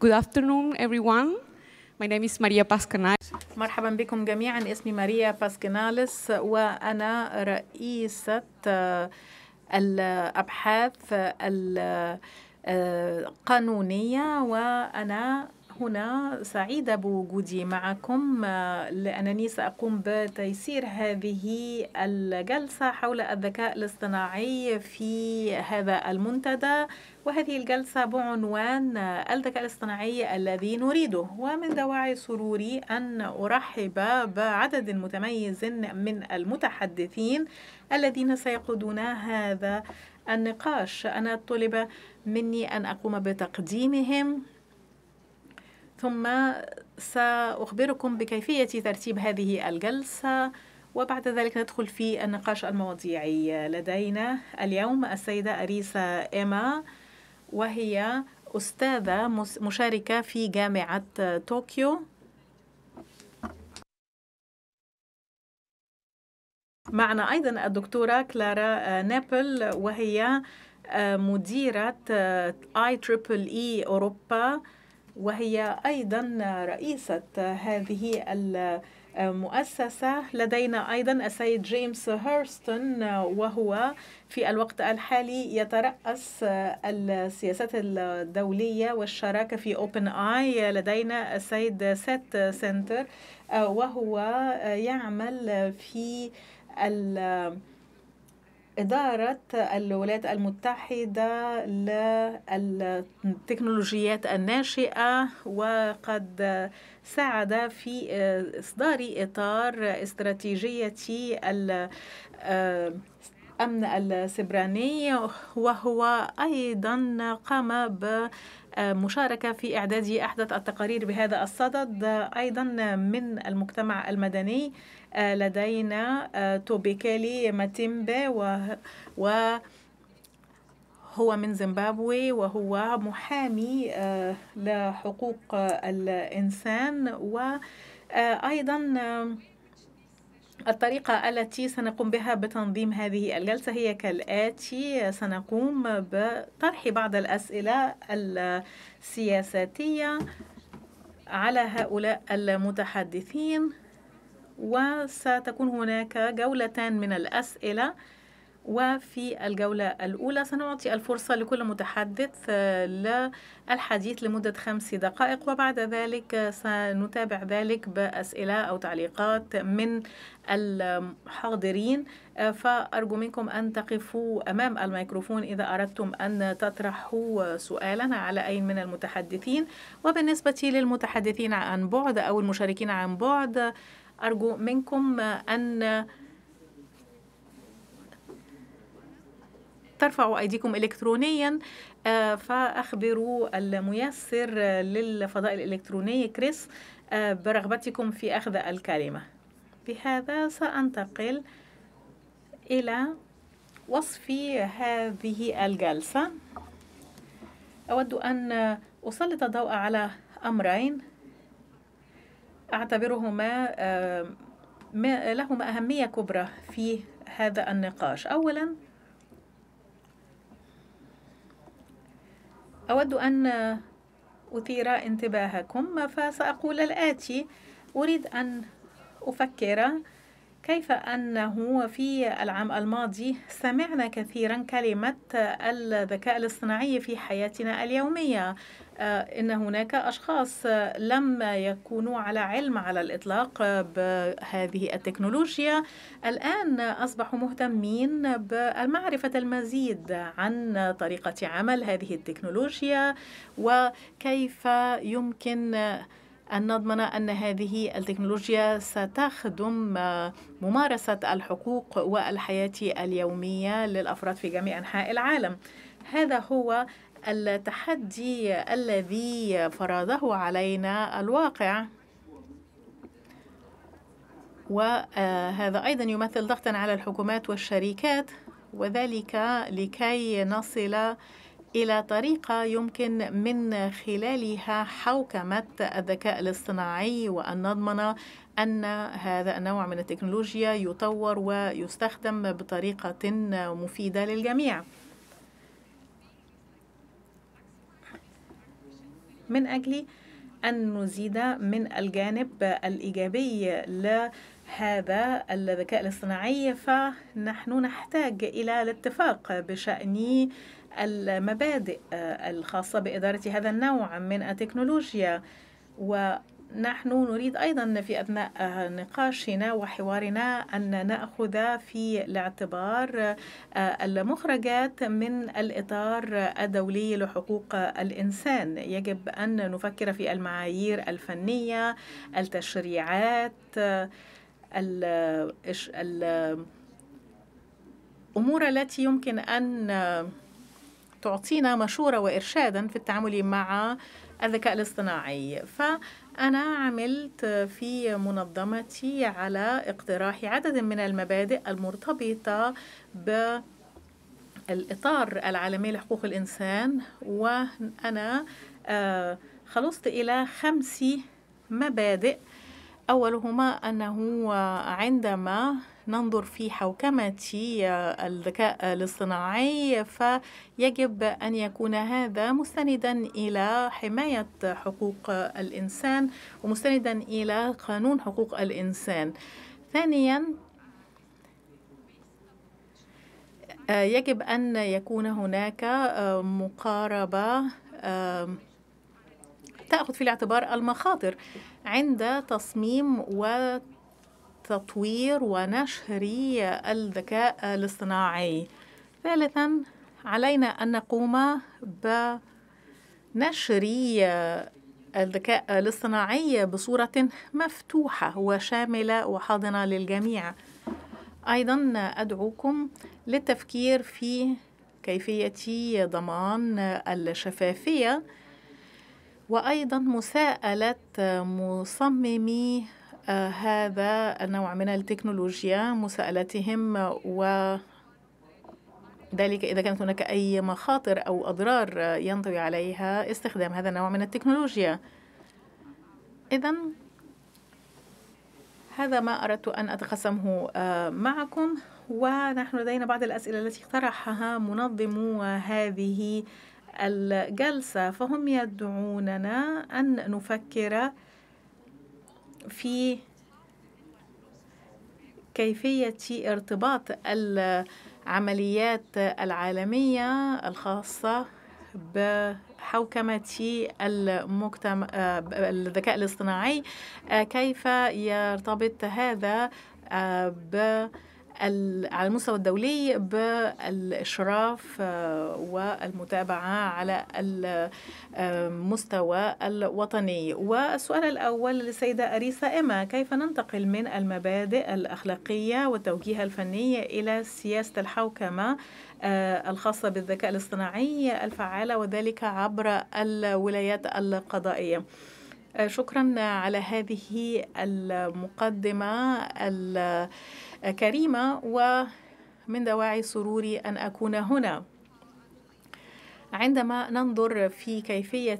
Good afternoon, everyone. My name is Maria Pascanales. مرحبا بكم جميعا اسمي ماريا باسكناليس وأنا رئيسة آه، الأبحاث آه، القانونية آه، وأنا هنا سعيدة بوجودي معكم آه، لأنني سأقوم بتيسير هذه الجلسة حول الذكاء الاصطناعي في هذا المنتدى وهذه الجلسة بعنوان آه، الذكاء الاصطناعي الذي نريده ومن دواعي سروري أن أرحب بعدد متميز من المتحدثين الذين سيقودون هذا النقاش أنا طلب مني أن أقوم بتقديمهم ثم سأخبركم بكيفية ترتيب هذه الجلسة وبعد ذلك ندخل في النقاش المواضيعي لدينا اليوم السيدة أريسا إيما وهي أستاذة مشاركة في جامعة طوكيو معنا أيضا الدكتورة كلارا نابل وهي آه، مديرة اي تريبل اي أوروبا وهي أيضا رئيسة هذه المؤسسة لدينا أيضا السيد جيمس هيرستون وهو في الوقت الحالي يترأس السياسات الدولية والشراكة في أوبن آي لدينا السيد سيت سنتر وهو يعمل في ال إدارة الولايات المتحدة للتكنولوجيات الناشئة وقد ساعد في آه، إصدار إطار استراتيجية الأمن آه، السبراني وهو أيضا قام ب مشاركة في إعداد أحدث التقارير بهذا الصدد أيضا من المجتمع المدني آه، لدينا آه، توبيكالي ماتيمبي و هو من زيمبابوي وهو محامي آه، لحقوق الإنسان وأيضا الطريقة التي سنقوم بها بتنظيم هذه الجلسة هي كالآتي سنقوم بطرح بعض الأسئلة السياساتية على هؤلاء المتحدثين وستكون هناك جولتان من الأسئلة وفي الجولة الأولى سنعطي الفرصة لكل متحدث آه، للحديث لمدة خمس دقائق وبعد ذلك سنتابع ذلك بأسئلة أو تعليقات من الحاضرين آه، فأرجو منكم أن تقفوا أمام الميكروفون إذا أردتم أن تطرحوا سؤالا على أي من المتحدثين وبالنسبة للمتحدثين عن بعد أو المشاركين عن بعد أرجو منكم أن ترفعوا أيديكم إلكترونيا آه، فأخبروا الميسر للفضاء الإلكتروني كريس آه، برغبتكم في أخذ الكلمة بهذا سأنتقل إلى وصف هذه الجلسة أود أن أسلط الضوء على أمرين أعتبرهما لهما أهمية كبرى في هذا النقاش أولا أود أن أثير انتباهكم فسأقول الآتي أريد أن أفكر كيف أنه في العام الماضي سمعنا كثيرا كلمة الذكاء الاصطناعي في حياتنا اليومية آه، إن هناك أشخاص لم يكونوا على علم على الإطلاق بهذه التكنولوجيا الآن أصبحوا مهتمين بالمعرفة المزيد عن طريقة عمل هذه التكنولوجيا وكيف يمكن أن نضمن أن هذه التكنولوجيا ستخدم آه، ممارسة الحقوق والحياة اليومية للأفراد في جميع أنحاء العالم هذا هو التحدي الذي فرضه علينا الواقع وهذا آه، أيضا يمثل ضغطا على الحكومات والشركات وذلك لكي نصل إلى طريقة يمكن من خلالها حوكمة الذكاء الاصطناعي وأن نضمن أن هذا النوع من التكنولوجيا يطور ويستخدم بطريقة مفيدة للجميع من أجل أن نزيد من الجانب الإيجابي لهذا الذكاء الاصطناعي فنحن نحتاج إلى الاتفاق بشأن المبادئ آه، الخاصة بإدارة هذا النوع من التكنولوجيا ونحن نريد أيضا في أثناء آه، نقاشنا وحوارنا أن نأخذ في الاعتبار آه، المخرجات من الإطار الدولي لحقوق الإنسان يجب أن نفكر في المعايير الفنية التشريعات الأمور التي يمكن أن تعطينا مشورة وإرشادا في التعامل مع الذكاء الاصطناعي فأنا عملت في منظمتي على اقتراح عدد من المبادئ المرتبطة ب الإطار العالمي لحقوق الإنسان وأنا آه، خلصت إلى خمس مبادئ أولهما أنه عندما ننظر في حوكمة آه، الذكاء الاصطناعي فيجب أن يكون هذا مستندا إلى حماية حقوق الإنسان ومستندا إلى قانون حقوق الإنسان ثانيا آه، يجب أن يكون هناك آه، مقاربة تأخذ في الاعتبار المخاطر عند تصميم و تطوير ونشر الذكاء الاصطناعي ثالثا علينا أن نقوم بنشر الذكاء الاصطناعي بصورة مفتوحة وشاملة وحاضنة للجميع أيضا أدعوكم للتفكير في كيفية ضمان الشفافية وأيضا مساءلة مصممي هذا النوع من التكنولوجيا مساءلتهم و ذلك إذا كانت هناك أي مخاطر أو أضرار ينطوي عليها استخدام هذا النوع من التكنولوجيا إذا هذا ما أردت أن أتقسمه آه، معكم ونحن لدينا بعض الأسئلة التي اقترحها منظم هذه الجلسة فهم يدعوننا أن نفكر في كيفية ارتباط العمليات العالمية الخاصة بحوكمة المجتمع الذكاء الاصطناعي كيف يرتبط هذا ب على المستوى الدولي بالإشراف آه، والمتابعة على المستوى آه، الوطني والسؤال الأول للسيدة أريسا إما كيف ننتقل من المبادئ الأخلاقية والتوجيه الفني إلى سياسة الحوكمة آه، الخاصة بالذكاء الاصطناعي الفعالة وذلك عبر الولايات القضائية شكرا على هذه المقدمة كريمة ومن دواعي سروري أن أكون هنا عندما ننظر في كيفية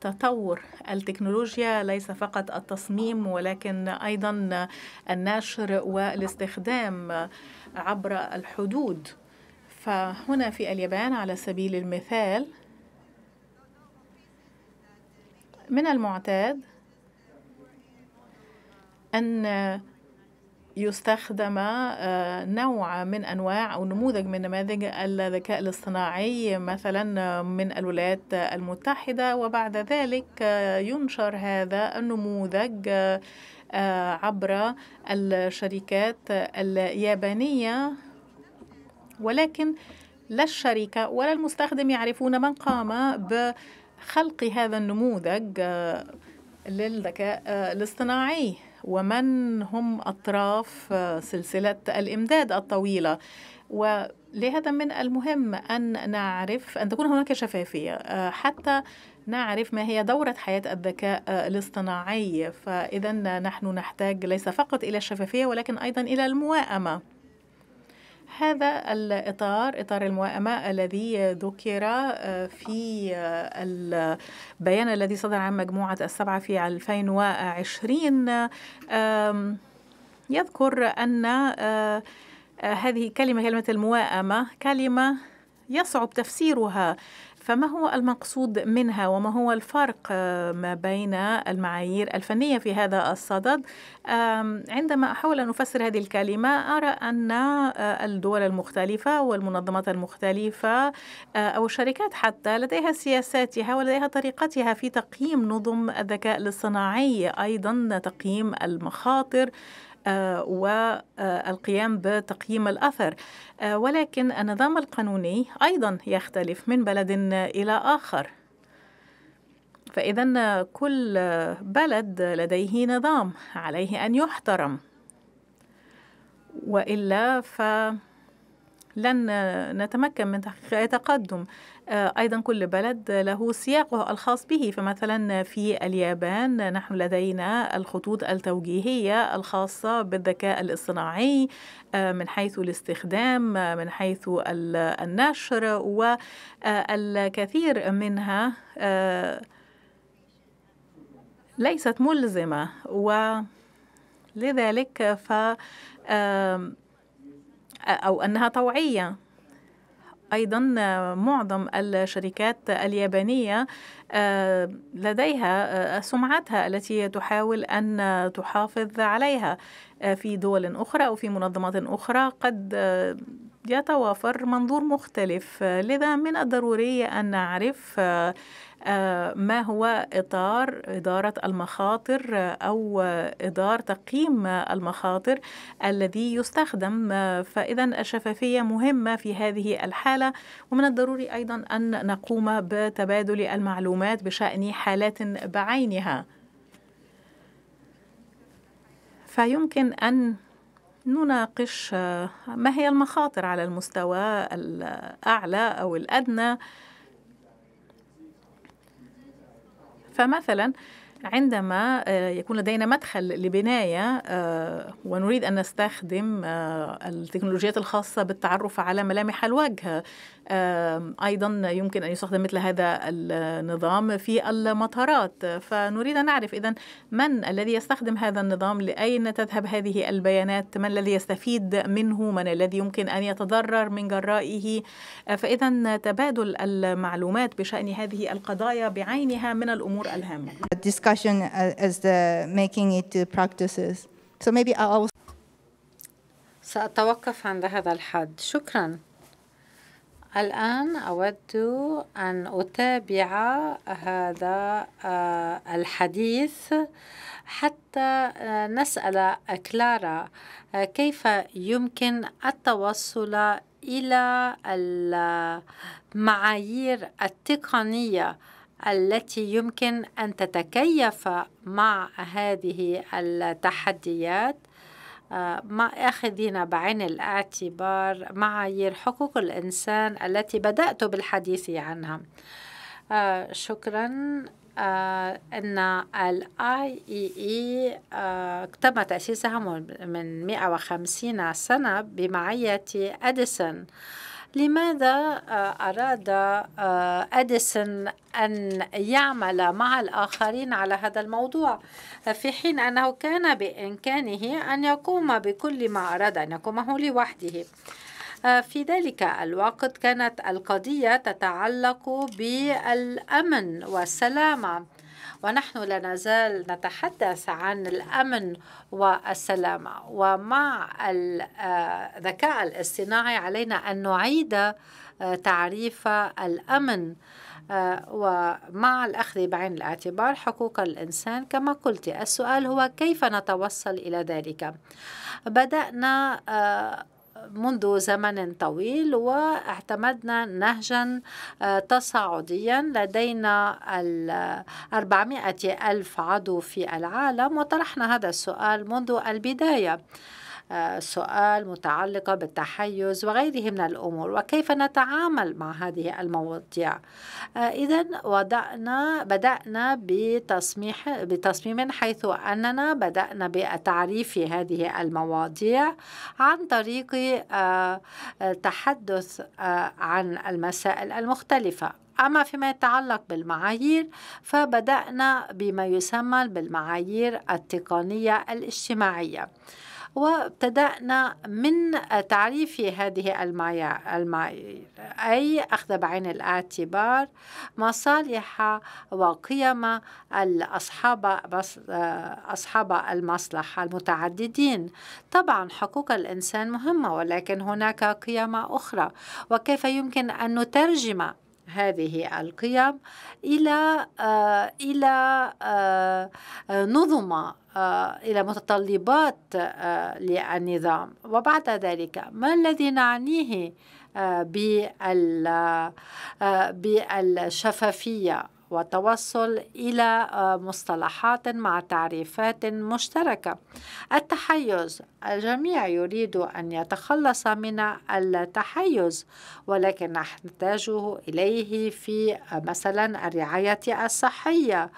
تطور التكنولوجيا ليس فقط التصميم ولكن أيضا النشر والاستخدام عبر الحدود فهنا في اليابان على سبيل المثال من المعتاد أن يستخدم آه، نوع من انواع او نموذج من نماذج الذكاء الاصطناعي مثلا من الولايات المتحده وبعد ذلك آه، ينشر هذا النموذج آه، عبر الشركات اليابانيه ولكن لا الشركه ولا المستخدم يعرفون من قام بخلق هذا النموذج للذكاء الاصطناعي ومن هم أطراف آه، سلسلة الإمداد الطويلة ولهذا من المهم أن نعرف أن تكون هناك شفافية آه، حتى نعرف ما هي دورة حياة الذكاء آه، الاصطناعي فإذا نحن نحتاج ليس فقط إلى الشفافية ولكن أيضا إلى المواءمة هذا الإطار إطار الموائمة الذي ذكر آه، في آه، البيان الذي صدر عن مجموعة السبعة في 2020 يذكر أن آه، هذه كلمة كلمة الموائمة كلمة يصعب تفسيرها فما هو المقصود منها وما هو الفرق آه, ما بين المعايير الفنية في هذا الصدد عندما أحاول أن أفسر هذه الكلمة أرى أن آه, الدول المختلفة والمنظمات المختلفة آه, أو الشركات حتى لديها سياساتها ولديها طريقتها في تقييم نظم الذكاء الاصطناعي أيضا تقييم المخاطر والقيام آه، بتقييم الأثر آه، ولكن النظام القانوني أيضا يختلف من بلد إلى آخر فإذا كل بلد لديه نظام عليه أن يحترم وإلا فلن نتمكن من تحقيق أي تقدم آه، أيضا كل بلد له سياقه الخاص به فمثلا في اليابان نحن لدينا الخطوط التوجيهية الخاصة بالذكاء الاصطناعي آه، من حيث الاستخدام آه، من حيث النشر والكثير منها ليست ملزمة ولذلك ف أو أنها طوعية ايضا معظم الشركات اليابانيه آه، لديها آه، سمعتها التي تحاول ان تحافظ عليها آه، في دول اخرى او في منظمات اخرى قد يتوافر منظور مختلف لذا من الضروري ان نعرف آه، ما هو إطار إدارة المخاطر آه، أو إدار تقييم المخاطر الذي يستخدم آه، فإذا الشفافية مهمة في هذه الحالة ومن الضروري أيضا أن نقوم بتبادل المعلومات بشأن حالات بعينها فيمكن أن نناقش ما هي المخاطر على المستوى الأعلى أو الأدنى فمثلا عندما آه، يكون لدينا مدخل لبناية آه، ونريد أن نستخدم آه، التكنولوجيات الخاصة بالتعرف على ملامح الوجه أيضا يمكن أن يستخدم مثل هذا النظام في المطارات فنريد أن نعرف إذا من الذي يستخدم هذا النظام لأين تذهب هذه البيانات من الذي يستفيد منه من الذي يمكن أن يتضرر من جرائه فإذا تبادل المعلومات بشأن هذه القضايا بعينها من الأمور الهامة discussion as the making it to practices. So maybe I'll سأتوقف عند هذا الحد شكرا الآن أود أن أتابع هذا آه، الحديث حتى آه، نسأل كلارا آه، كيف يمكن التوصل إلى المعايير التقنية التي يمكن أن تتكيف مع هذه التحديات آه، مع أخذين بعين الاعتبار معايير حقوق الإنسان التي بدأت بالحديث عنها آه، شكرا آه، أن الـ IEE تم تأسيسها من 150 سنة بمعية أديسون لماذا آه، أراد آه، أديسون أن يعمل مع الآخرين على هذا الموضوع في حين أنه كان بإمكانه أن يقوم بكل ما أراد أن يقومه لوحده آه، في ذلك الوقت كانت القضية تتعلق بالأمن والسلامة ونحن لا نزال نتحدث عن الأمن والسلامة ومع الذكاء الاصطناعي علينا أن نعيد آه، تعريف الأمن آه، ومع الأخذ بعين الاعتبار حقوق الإنسان كما قلت السؤال هو كيف نتوصل إلى ذلك بدأنا آه، منذ زمن طويل واعتمدنا نهجا آه، تصاعديا لدينا 400 ألف عضو في العالم وطرحنا هذا السؤال منذ البداية آه، سؤال متعلقة بالتحيز وغيره من الأمور وكيف نتعامل مع هذه المواضيع آه، إذا وضعنا بدأنا بتصميح بتصميم حيث أننا بدأنا بالتعريف هذه المواضيع عن طريق آه، تحدث عن المسائل المختلفة أما فيما يتعلق بالمعايير فبدأنا بما يسمى بالمعايير التقنية الاجتماعية وابتدأنا من تعريف هذه المعايير أي أخذ بعين الاعتبار مصالح وقيم الأصحاب أصحاب المصلحة المتعددين طبعا حقوق الإنسان مهمة ولكن هناك قيم أخرى وكيف يمكن أن نترجم هذه القيم إلى آه، إلى آه، نظم آه، إلى متطلبات آه، للنظام وبعد ذلك ما الذي نعنيه آه، بالشفافية والتوصل إلى مصطلحات مع تعريفات مشتركة التحيز الجميع يريد أن يتخلص من التحيز ولكن نحتاجه إليه في مثلا الرعاية الصحية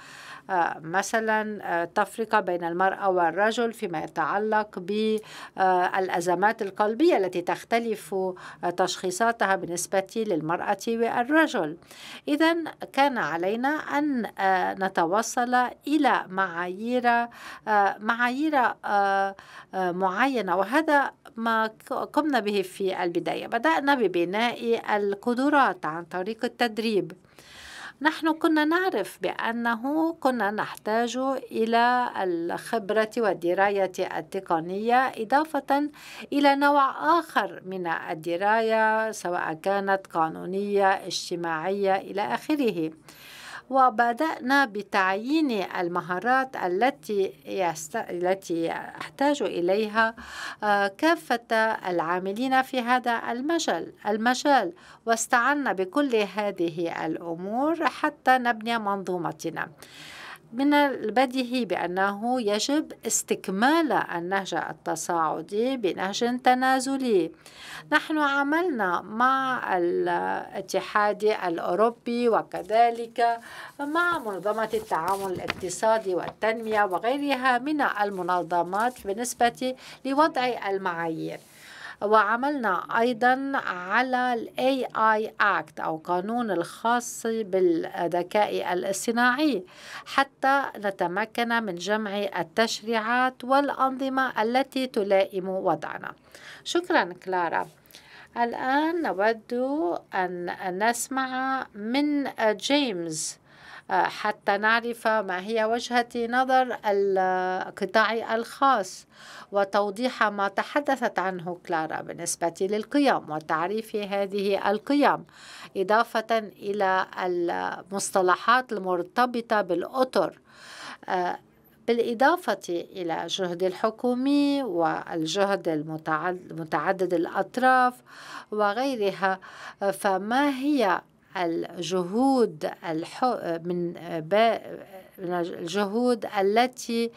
آه، مثلا آه، تفرقة بين المرأة والرجل فيما يتعلق بالأزمات القلبية التي تختلف آه، تشخيصاتها بالنسبة للمرأة والرجل إذا كان علينا أن نتوصل إلى معايير معايير معينة وهذا ما قمنا به في البداية بدأنا ببناء القدرات عن طريق التدريب نحن كنا نعرف بأنه كنا نحتاج إلى الخبرة والدراية التقنية إضافة إلى نوع آخر من الدراية سواء كانت قانونية اجتماعية إلى آخره وبدأنا بتعيين المهارات التي يست... التي يحتاج إليها آه، كافة العاملين في هذا المجال المجال واستعنا بكل هذه الأمور حتى نبني منظومتنا من البديهي بأنه يجب استكمال النهج التصاعدي بنهج تنازلي نحن عملنا مع الاتحاد الأوروبي وكذلك مع منظمة التعاون الاقتصادي والتنمية وغيرها من المنظمات بالنسبة لوضع المعايير وعملنا أيضا على الاي AI Act أو قانون الخاص بالذكاء الاصطناعي حتى نتمكن من جمع التشريعات والأنظمة التي تلائم وضعنا شكرا كلارا الآن نود أن نسمع من جيمس حتى نعرف ما هي وجهة نظر القطاع الخاص وتوضيح ما تحدثت عنه كلارا بالنسبة للقيم وتعريف هذه القيم إضافة إلى المصطلحات المرتبطة بالأطر آه، بالإضافة إلى الجهد الحكومي والجهد المتعدد الأطراف وغيرها فما هي الجهود من الجهود التي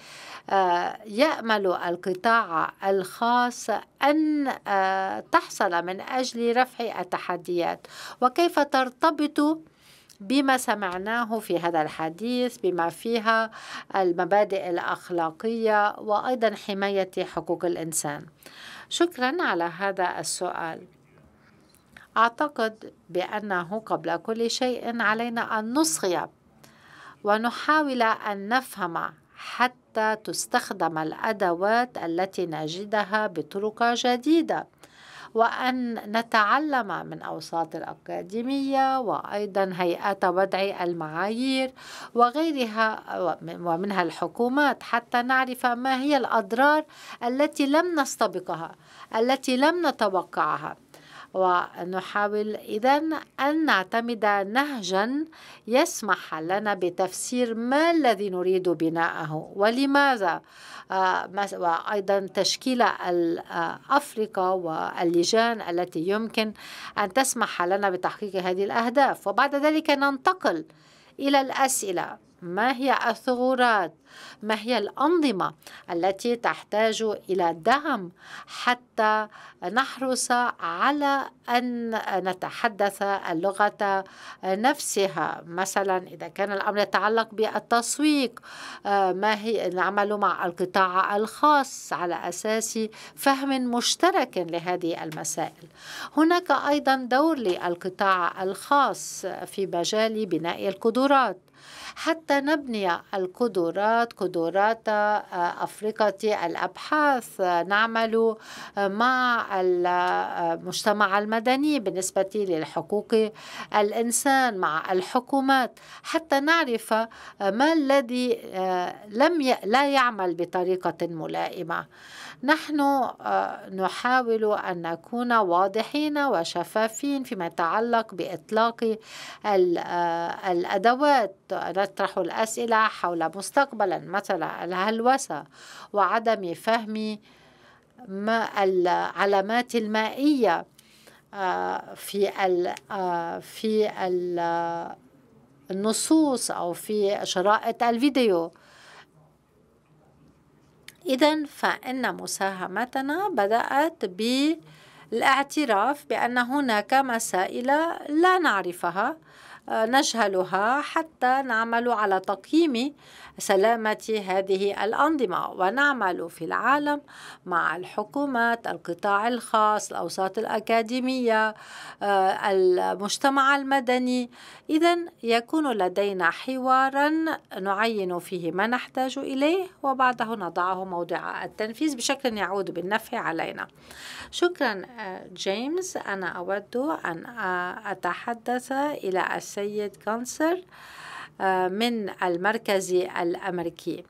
آه، يأمل القطاع الخاص أن آه، تحصل من أجل رفع التحديات وكيف ترتبط بما سمعناه في هذا الحديث بما فيها المبادئ الأخلاقية وأيضا حماية حقوق الإنسان شكرا على هذا السؤال أعتقد بأنه قبل كل شيء علينا أن نصغي ونحاول أن نفهم حتى تستخدم الأدوات التي نجدها بطرق جديدة وأن نتعلم من أوساط الأكاديمية وأيضا هيئات وضع المعايير وغيرها ومنها الحكومات حتى نعرف ما هي الأضرار التي لم نستبقها التي لم نتوقعها ونحاول إذا أن نعتمد نهجا يسمح لنا بتفسير ما الذي نريد بناءه ولماذا آه، وأيضا تشكيل أفريقيا واللجان التي يمكن أن تسمح لنا بتحقيق هذه الأهداف وبعد ذلك ننتقل إلى الأسئلة ما هي الثغورات ما هي الانظمه التي تحتاج الى دعم حتى نحرص على ان نتحدث اللغه نفسها مثلا اذا كان الامر يتعلق بالتسويق آه، ما هي نعمل مع القطاع الخاص على اساس فهم مشترك لهذه المسائل هناك ايضا دور للقطاع الخاص في مجال بناء القدرات حتى نبني القدرات قدرات آه، أفريقيا الأبحاث نعمل آه، مع المجتمع آه، المدني بالنسبة للحقوق الإنسان مع الحكومات حتى نعرف ما الذي لم لا يعمل بطريقة ملائمة نحن آه، نحاول أن نكون واضحين وشفافين فيما يتعلق بإطلاق آه، الأدوات نطرح الأسئلة حول مستقبلا مثلا الهلوسة وعدم فهم ما العلامات المائية آه، في في النصوص أو في شرائط الفيديو إذا فإن مساهمتنا بدأت بالاعتراف بأن هناك مسائل لا نعرفها نجهلها حتى نعمل على تقييم سلامة هذه الأنظمة ونعمل في العالم مع الحكومات القطاع الخاص الأوساط الأكاديمية آه، المجتمع المدني إذا يكون لدينا حوارا نعين فيه ما نحتاج إليه وبعده نضعه موضع التنفيذ بشكل يعود بالنفع علينا شكرا آه، جيمس أنا أود أن آه، أتحدث إلى السيد سيد كانسر آه، من المركز الأمريكي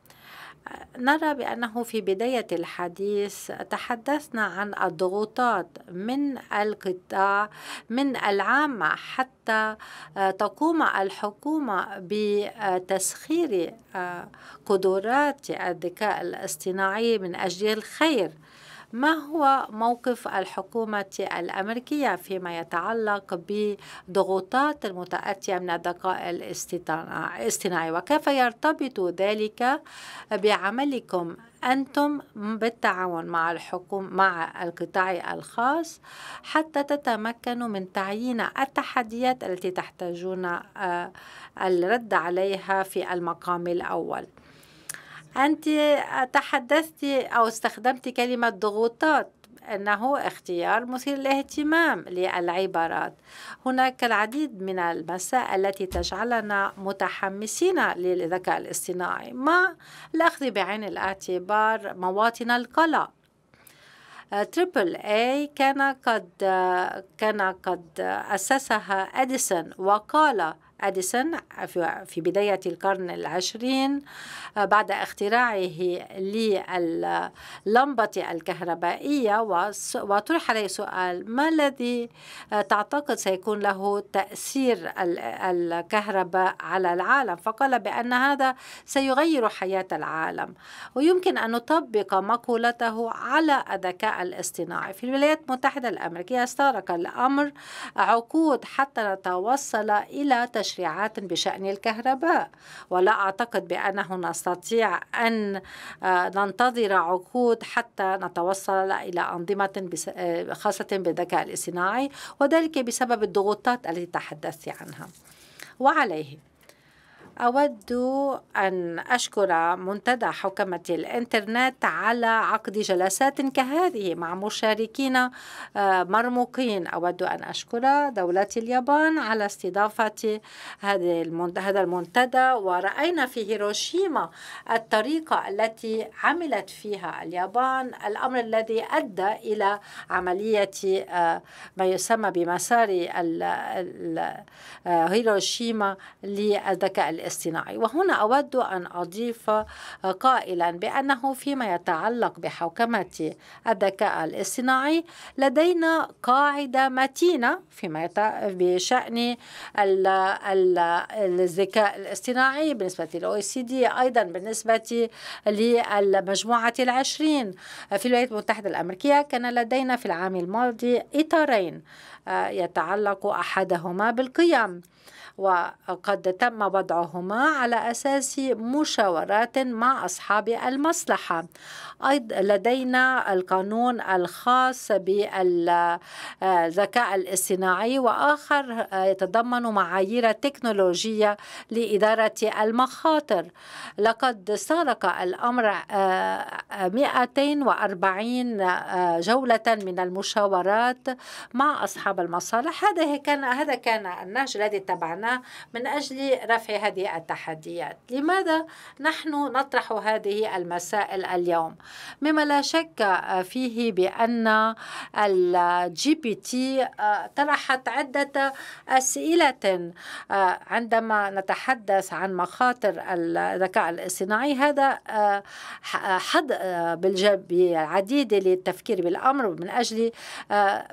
آه، نرى بأنه في بداية الحديث تحدثنا عن الضغوطات من القطاع من العامة حتى آه، تقوم الحكومة بتسخير قدرات الذكاء الاصطناعي من أجل الخير ما هو موقف الحكومة الأمريكية فيما يتعلق بضغوطات المتأتية من الذكاء الاصطناعي وكيف يرتبط ذلك بعملكم أنتم بالتعاون مع الحكومة مع القطاع الخاص حتى تتمكنوا من تعيين التحديات التي تحتاجون آه، الرد عليها في المقام الأول أنت تحدثت أو استخدمت كلمة ضغوطات أنه اختيار مثير للاهتمام للعبارات هناك العديد من المسائل التي تجعلنا متحمسين للذكاء الاصطناعي مع الأخذ بعين الاعتبار مواطن القلق تريبل اي كان قد كان قد أسسها أديسون وقال أديسون في بداية القرن العشرين آه، بعد اختراعه للمبة الكهربائية وطرح عليه سؤال ما الذي آه، تعتقد سيكون له تأثير الكهرباء على العالم فقال بأن هذا سيغير حياة العالم ويمكن أن نطبق مقولته على الذكاء الاصطناعي في الولايات المتحدة الأمريكية استغرق الأمر عقود حتى نتوصل إلى تشغيل تشريعات بشأن الكهرباء ولا أعتقد بأنه نستطيع أن آه، ننتظر عقود حتى نتوصل إلى أنظمة آه، خاصة بالذكاء الاصطناعي وذلك بسبب الضغوطات التي تحدثت عنها وعليه أود أن أشكر منتدى حكمة الإنترنت على عقد جلسات كهذه مع مشاركين آه، مرموقين أود أن أشكر دولة اليابان على استضافة هذا المنتدى ورأينا في هيروشيما الطريقة التي عملت فيها اليابان الأمر الذي أدى إلى عملية آه، ما يسمى بمسار آه، هيروشيما للذكاء الاصطناعي الاصطناعي وهنا أود أن أضيف قائلا بأنه فيما يتعلق بحوكمة الذكاء الاصطناعي لدينا قاعدة متينة فيما بشأن الذكاء الاصطناعي بالنسبة للأو سي دي أيضا بالنسبة للمجموعة العشرين في الولايات المتحدة الأمريكية كان لدينا في العام الماضي إطارين يتعلق احدهما بالقيم وقد تم وضعهما على أساس مشاورات مع أصحاب المصلحة أيضا لدينا القانون الخاص بالذكاء الاصطناعي وآخر يتضمن معايير تكنولوجية لإدارة المخاطر لقد سارق الأمر 240 آه، آه، جولة من المشاورات مع أصحاب أصحاب المصالح هذا كان هذا كان النهج الذي اتبعناه من أجل رفع هذه التحديات لماذا نحن نطرح هذه المسائل اليوم مما لا شك آه، فيه بأن الجي بي تي آه، طرحت عدة أسئلة آه، عندما نتحدث عن مخاطر الذكاء الاصطناعي هذا حد بالعديد للتفكير بالأمر من أجل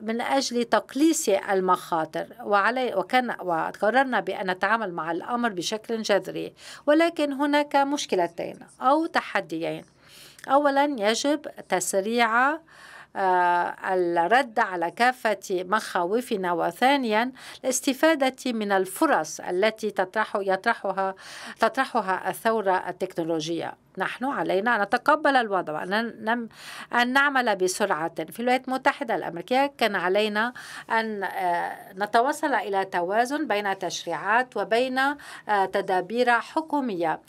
من أجل تقليل رئيس المخاطر وعلي وكان وقررنا بأن نتعامل مع الأمر بشكل جذري ولكن هناك مشكلتين أو تحديين أولا يجب تسريع آه، الرد على كافة مخاوفنا وثانيا الاستفادة من الفرص التي تطرح يطرحها تطرحها الثورة التكنولوجية نحن علينا أن نتقبل الوضع أن نعمل بسرعة في الولايات المتحدة الأمريكية كان علينا أن آه، نتوصل إلى توازن بين تشريعات وبين آه، تدابير حكومية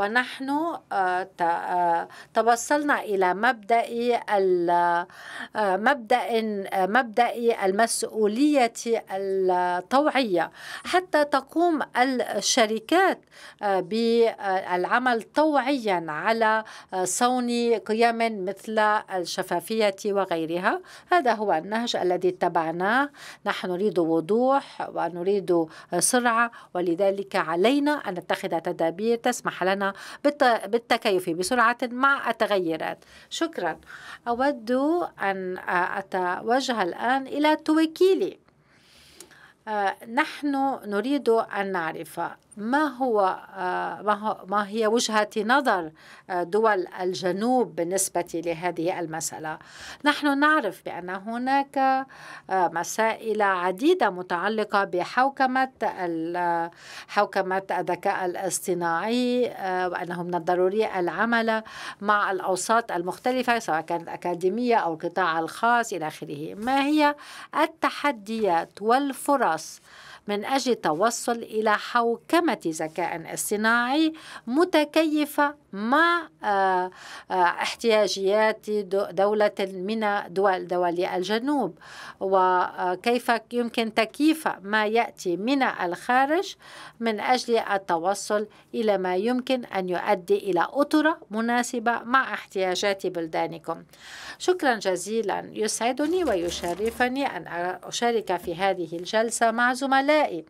ونحن آه، آه، توصلنا إلى مبدأ آه، مبدأ مبدأ المسؤولية الطوعية حتى تقوم الشركات بالعمل طوعيا على صون قيم مثل الشفافية وغيرها هذا هو النهج الذي اتبعناه نحن نريد وضوح ونريد سرعة ولذلك علينا أن نتخذ تدابير تسمح لنا بالتكيف بسرعة مع التغيرات شكرا أود أن أتوجه الآن إلى توكيلي آه، نحن نريد أن نعرف ما هو آه، ما هي وجهة نظر آه، دول الجنوب بالنسبة لهذه المسألة نحن نعرف بأن هناك مسائل عديدة متعلقة بحوكمة حوكمة الذكاء الاصطناعي وأنه من الضروري العمل مع الأوساط المختلفة سواء كانت أكاديمية أو القطاع الخاص إلى آخره ما هي التحديات والفرص us. من أجل التوصل إلى حوكمة ذكاء اصطناعي متكيفة مع آه، آه، احتياجيات دولة من دول دول الجنوب وكيف آه، يمكن تكييف ما يأتي من الخارج من أجل التوصل إلى ما يمكن أن يؤدي إلى أطرة مناسبة مع احتياجات بلدانكم شكرا جزيلا يسعدني ويشرفني أن أشارك في هذه الجلسة مع زملائي الغذائي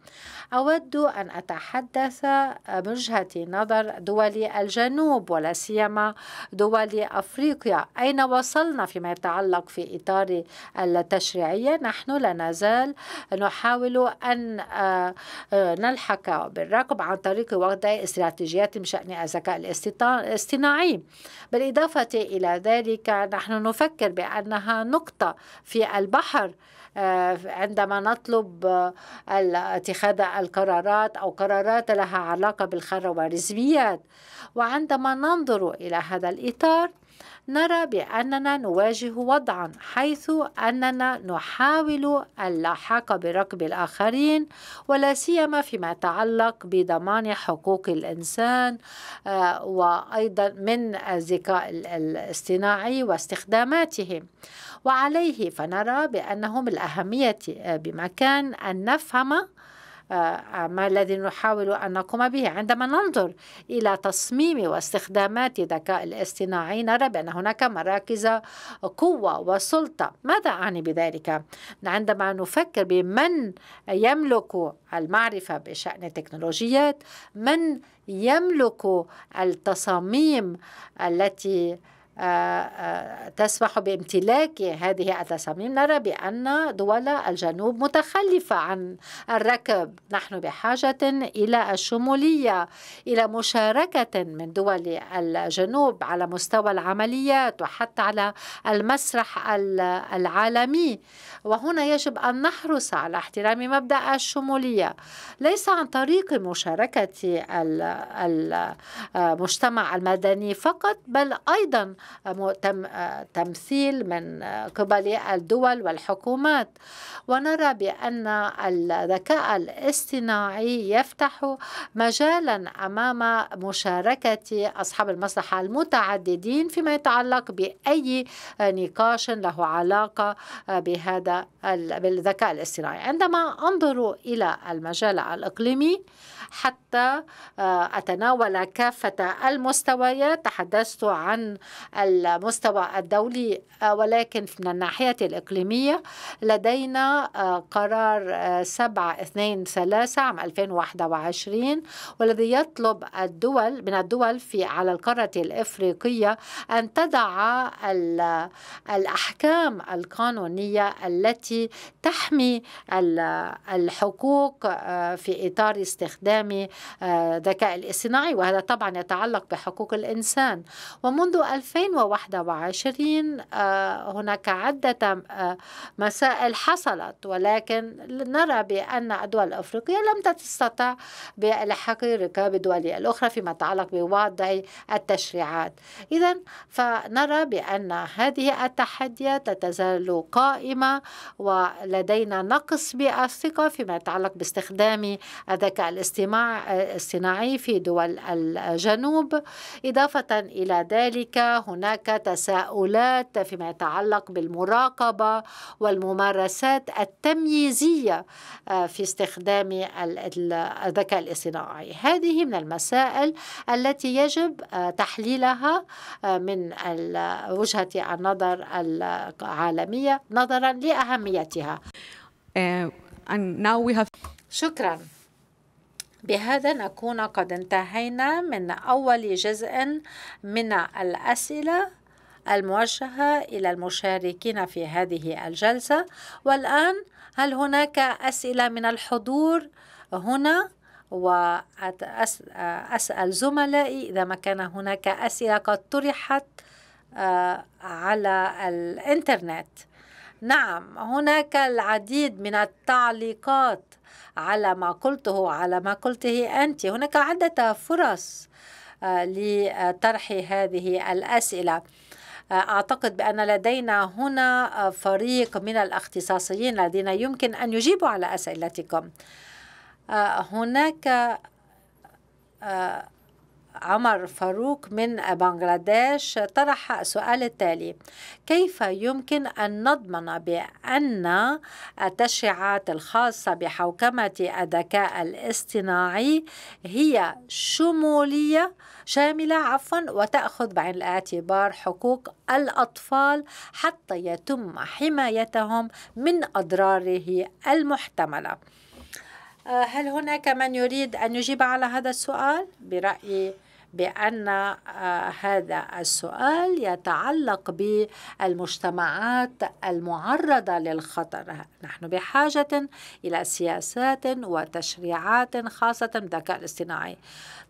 أود أن أتحدث من نظر دول الجنوب ولا سيما دول أفريقيا أين وصلنا فيما يتعلق في إطار التشريعية نحن لا نزال نحاول أن آه، نلحق بالركب عن طريق وضع استراتيجيات بشأن الذكاء الاصطناعي بالإضافة إلى ذلك نحن نفكر بأنها نقطة في البحر آه، عندما نطلب آه، اتخاذ القرارات أو قرارات لها علاقة بالخوارزميات وعندما ننظر إلى هذا الإطار نرى بأننا نواجه وضعا حيث أننا نحاول اللحاق بركب الآخرين ولا سيما فيما يتعلق بضمان حقوق الإنسان آه، وأيضا من الذكاء الاصطناعي واستخداماته وعليه فنرى بأنه من الأهمية آه، بمكان أن نفهم آه، ما الذي نحاول أن نقوم به عندما ننظر إلى تصميم واستخدامات الذكاء الاصطناعي نرى بأن هناك مراكز قوة وسلطة ماذا أعني بذلك؟ عندما نفكر بمن يملك المعرفة بشأن التكنولوجيات من يملك التصاميم التي تسمح بامتلاك هذه التصاميم نرى بأن دول الجنوب متخلفة عن الركب نحن بحاجة إلى الشمولية إلى مشاركة من دول الجنوب على مستوى العمليات وحتى على المسرح العالمي وهنا يجب أن نحرص على احترام مبدأ الشمولية ليس عن طريق مشاركة المجتمع المدني فقط بل أيضا تم آه، تمثيل من آه، قبل الدول والحكومات ونرى بأن الذكاء الاصطناعي يفتح مجالا أمام مشاركة أصحاب المصلحة المتعددين فيما يتعلق بأي نقاش له علاقة آه، بهذا بالذكاء الاصطناعي عندما أنظر إلى المجال الإقليمي حتى آه، أتناول كافة المستويات تحدثت عن المستوى الدولي آه، ولكن من الناحية الإقليمية لدينا آه، قرار 723 عام 2021 والذي يطلب الدول من الدول في على القارة الإفريقية أن تضع الأحكام القانونية التي تحمي الحقوق في إطار استخدام استخدام الذكاء آه، الاصطناعي وهذا طبعا يتعلق بحقوق الإنسان ومنذ 2021 آه، هناك عدة آه، مسائل حصلت ولكن نرى بأن الدول الأفريقية لم تستطع بالحق ركاب الدول الأخرى فيما يتعلق بوضع التشريعات إذا فنرى بأن هذه التحديات لا تزال قائمة ولدينا نقص بالثقة فيما يتعلق باستخدام الذكاء الاصطناعي القماع الصناعي في دول الجنوب إضافة إلى ذلك هناك تساؤلات فيما يتعلق بالمراقبة والممارسات التمييزية آه، في استخدام الذكاء الاصطناعي هذه من المسائل التي يجب آه، تحليلها آه، من وجهة النظر العالمية نظرا لأهميتها uh, And now we have... شكرا بهذا نكون قد انتهينا من أول جزء من الأسئلة الموجهة إلى المشاركين في هذه الجلسة والآن هل هناك أسئلة من الحضور هنا وأسأل زملائي إذا ما كان هناك أسئلة قد طرحت آه، على الإنترنت نعم هناك العديد من التعليقات على ما قلته على ما قلته أنت هناك عدة فرص آه، لطرح هذه الأسئلة آه، أعتقد بأن لدينا هنا فريق من الاختصاصيين الذين يمكن أن يجيبوا على أسئلتكم آه، هناك عمر فاروق من بنغلاديش طرح السؤال التالي كيف يمكن أن نضمن بأن التشريعات الخاصة بحوكمة الذكاء الاصطناعي هي شمولية شاملة عفوا وتأخذ بعين الاعتبار حقوق الأطفال حتى يتم حمايتهم من أضراره المحتملة آه، هل هناك من يريد أن يجيب على هذا السؤال؟ برأيي بأن آه، هذا السؤال يتعلق بالمجتمعات المعرضة للخطر نحن بحاجة إلى سياسات وتشريعات خاصة بالذكاء الاصطناعي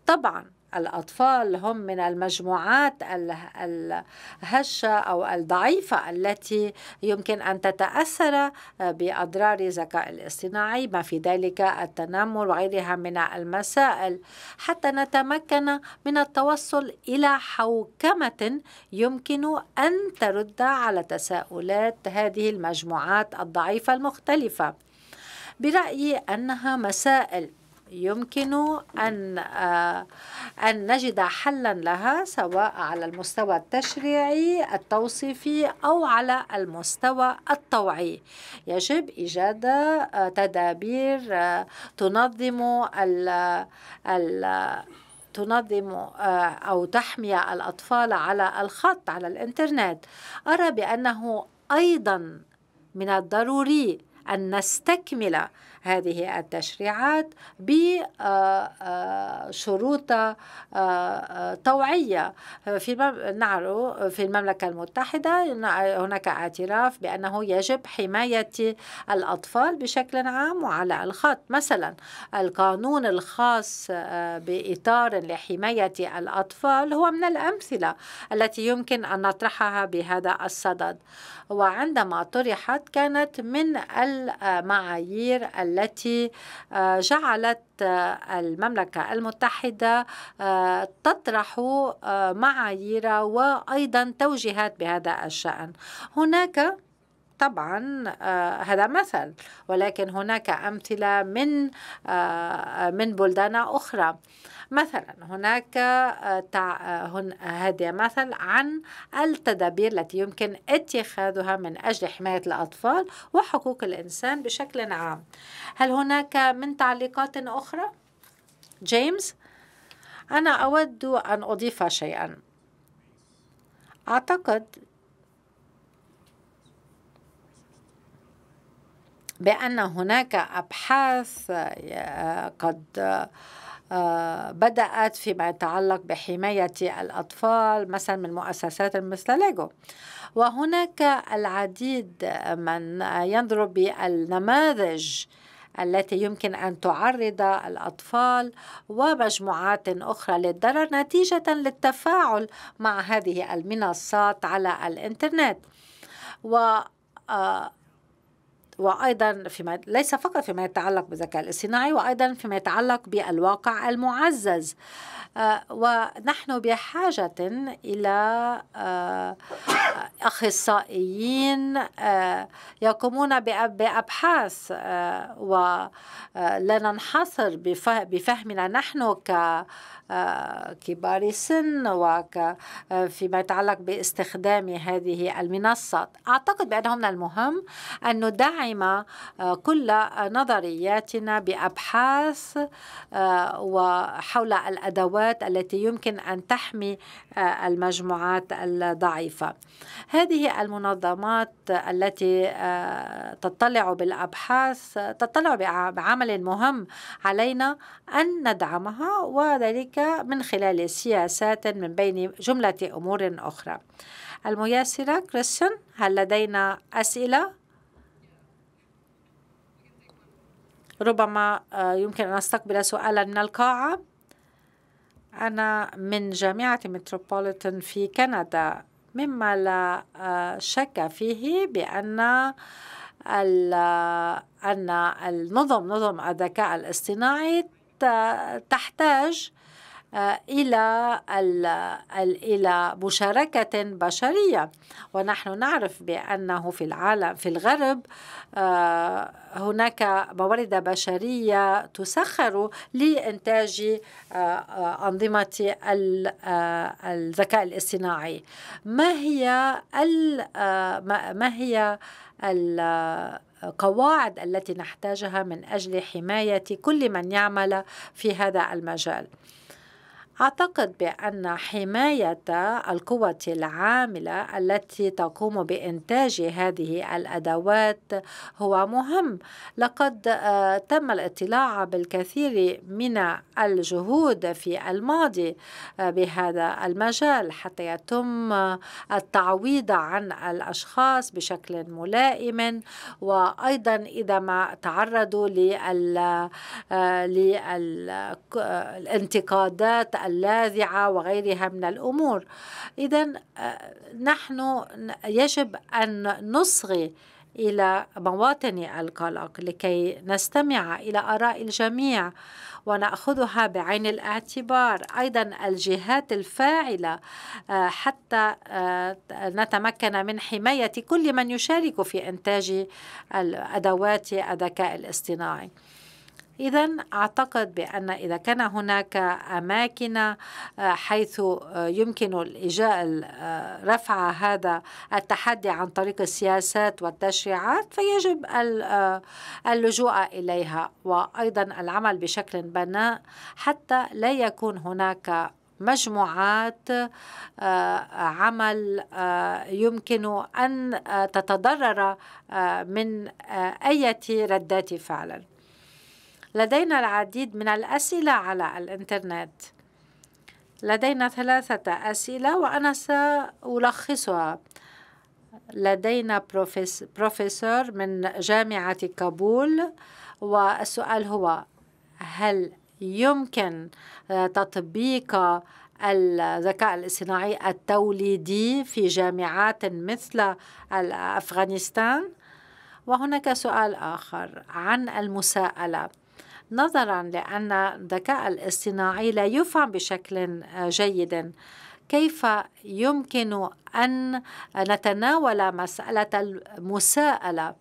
طبعا الأطفال هم من المجموعات الهشة أو الضعيفة التي يمكن أن تتأثر آه، بأضرار الذكاء الاصطناعي ما في ذلك التنمر وغيرها من المسائل حتى نتمكن من التوصل إلى حوكمة يمكن أن ترد على تساؤلات هذه المجموعات الضعيفة المختلفة برأيي أنها مسائل يمكن أن آه، أن نجد حلا لها سواء على المستوى التشريعي التوصيفي أو على المستوى الطوعي يجب إيجاد آه، تدابير آه، تنظم ال ال تنظم أو تحمي الأطفال على الخط على الإنترنت أرى بأنه أيضا من الضروري أن نستكمل هذه التشريعات بشروط آه، آه، طوعية آه، في نعرف في المملكة المتحدة هناك اعتراف بأنه يجب حماية الأطفال بشكل عام وعلى الخط مثلا القانون الخاص بإطار لحماية الأطفال هو من الأمثلة التي يمكن أن نطرحها بهذا الصدد وعندما طرحت كانت من المعايير التي آه، جعلت آه، المملكة المتحدة آه، تطرح معايير وأيضا توجيهات بهذا الشأن هناك طبعا آه، هذا مثل ولكن هناك أمثلة من آه، من بلدان أخرى مثلا هناك آه، هذا مثل عن التدابير التي يمكن اتخاذها من أجل حماية الأطفال وحقوق الإنسان بشكل عام هل هناك من تعليقات أخرى؟ جيمس أنا أود أن أضيف شيئا أعتقد بأن هناك أبحاث قد آه، بدأت فيما يتعلق بحماية الأطفال مثلا من مؤسسات مثل ليجو وهناك العديد من ينظر بالنماذج التي يمكن أن تعرض الأطفال ومجموعات أخرى للضرر نتيجة للتفاعل مع هذه المنصات على الإنترنت و آه، وايضا فيما ليس فقط فيما يتعلق بالذكاء الاصطناعي وايضا فيما يتعلق بالواقع المعزز آه، ونحن بحاجه الى آه، اخصائيين آه، يقومون بابحاث ولا ننحصر بفهمنا نحن ك كبار السن فيما يتعلق باستخدام هذه المنصات اعتقد بانه من المهم ان ندعم ندعم آه، كل نظرياتنا بأبحاث آه، وحول الأدوات التي يمكن أن تحمي آه، المجموعات الضعيفة هذه المنظمات التي تطلع بالأبحاث تطلع بعمل مهم علينا أن ندعمها وذلك من خلال سياسات من بين جملة أمور أخرى المياسرة كريستيان هل لدينا أسئلة؟ ربما آه، يمكن أن أستقبل سؤالا من القاعة أنا من جامعة متروبوليتن في كندا مما لا آه، شك فيه بأن آه، أن النظم نظم الذكاء الاصطناعي تحتاج آه، الى الى مشاركه بشريه ونحن نعرف بانه في العالم في الغرب آه، هناك موارد بشريه تسخر لانتاج آه، انظمه الذكاء الاصطناعي ما هي ما هي القواعد التي نحتاجها من اجل حمايه كل من يعمل في هذا المجال أعتقد بأن حماية القوة العاملة التي تقوم بإنتاج هذه الأدوات هو مهم لقد آه، تم الاطلاع بالكثير من الجهود في الماضي آه، بهذا المجال حتى يتم التعويض عن الأشخاص بشكل ملائم وأيضا إذا ما تعرضوا للانتقادات آه، اللاذعة وغيرها من الأمور إذا آه، نحن يجب أن نصغي إلى مواطن القلق لكي نستمع إلى آراء الجميع ونأخذها بعين الاعتبار أيضا الجهات الفاعلة آه، حتى آه، نتمكن من حماية كل من يشارك في إنتاج الأدوات الذكاء الاصطناعي إذا أعتقد بأن إذا كان هناك أماكن آه، حيث آه، يمكن آه، رفع هذا التحدي عن طريق السياسات والتشريعات فيجب اللجوء إليها وأيضا العمل بشكل بناء حتى لا يكون هناك مجموعات عمل يمكن أن تتضرر من أي ردات فعل لدينا العديد من الأسئلة على الإنترنت لدينا ثلاثة أسئلة وأنا سألخصها لدينا بروفيسور من جامعة كابول والسؤال هو هل يمكن تطبيق الذكاء الاصطناعي التوليدي في جامعات مثل أفغانستان وهناك سؤال آخر عن المساءلة نظرا لأن الذكاء الاصطناعي لا يفهم بشكل آه، جيد كيف يمكن أن نتناول مسألة المساءلة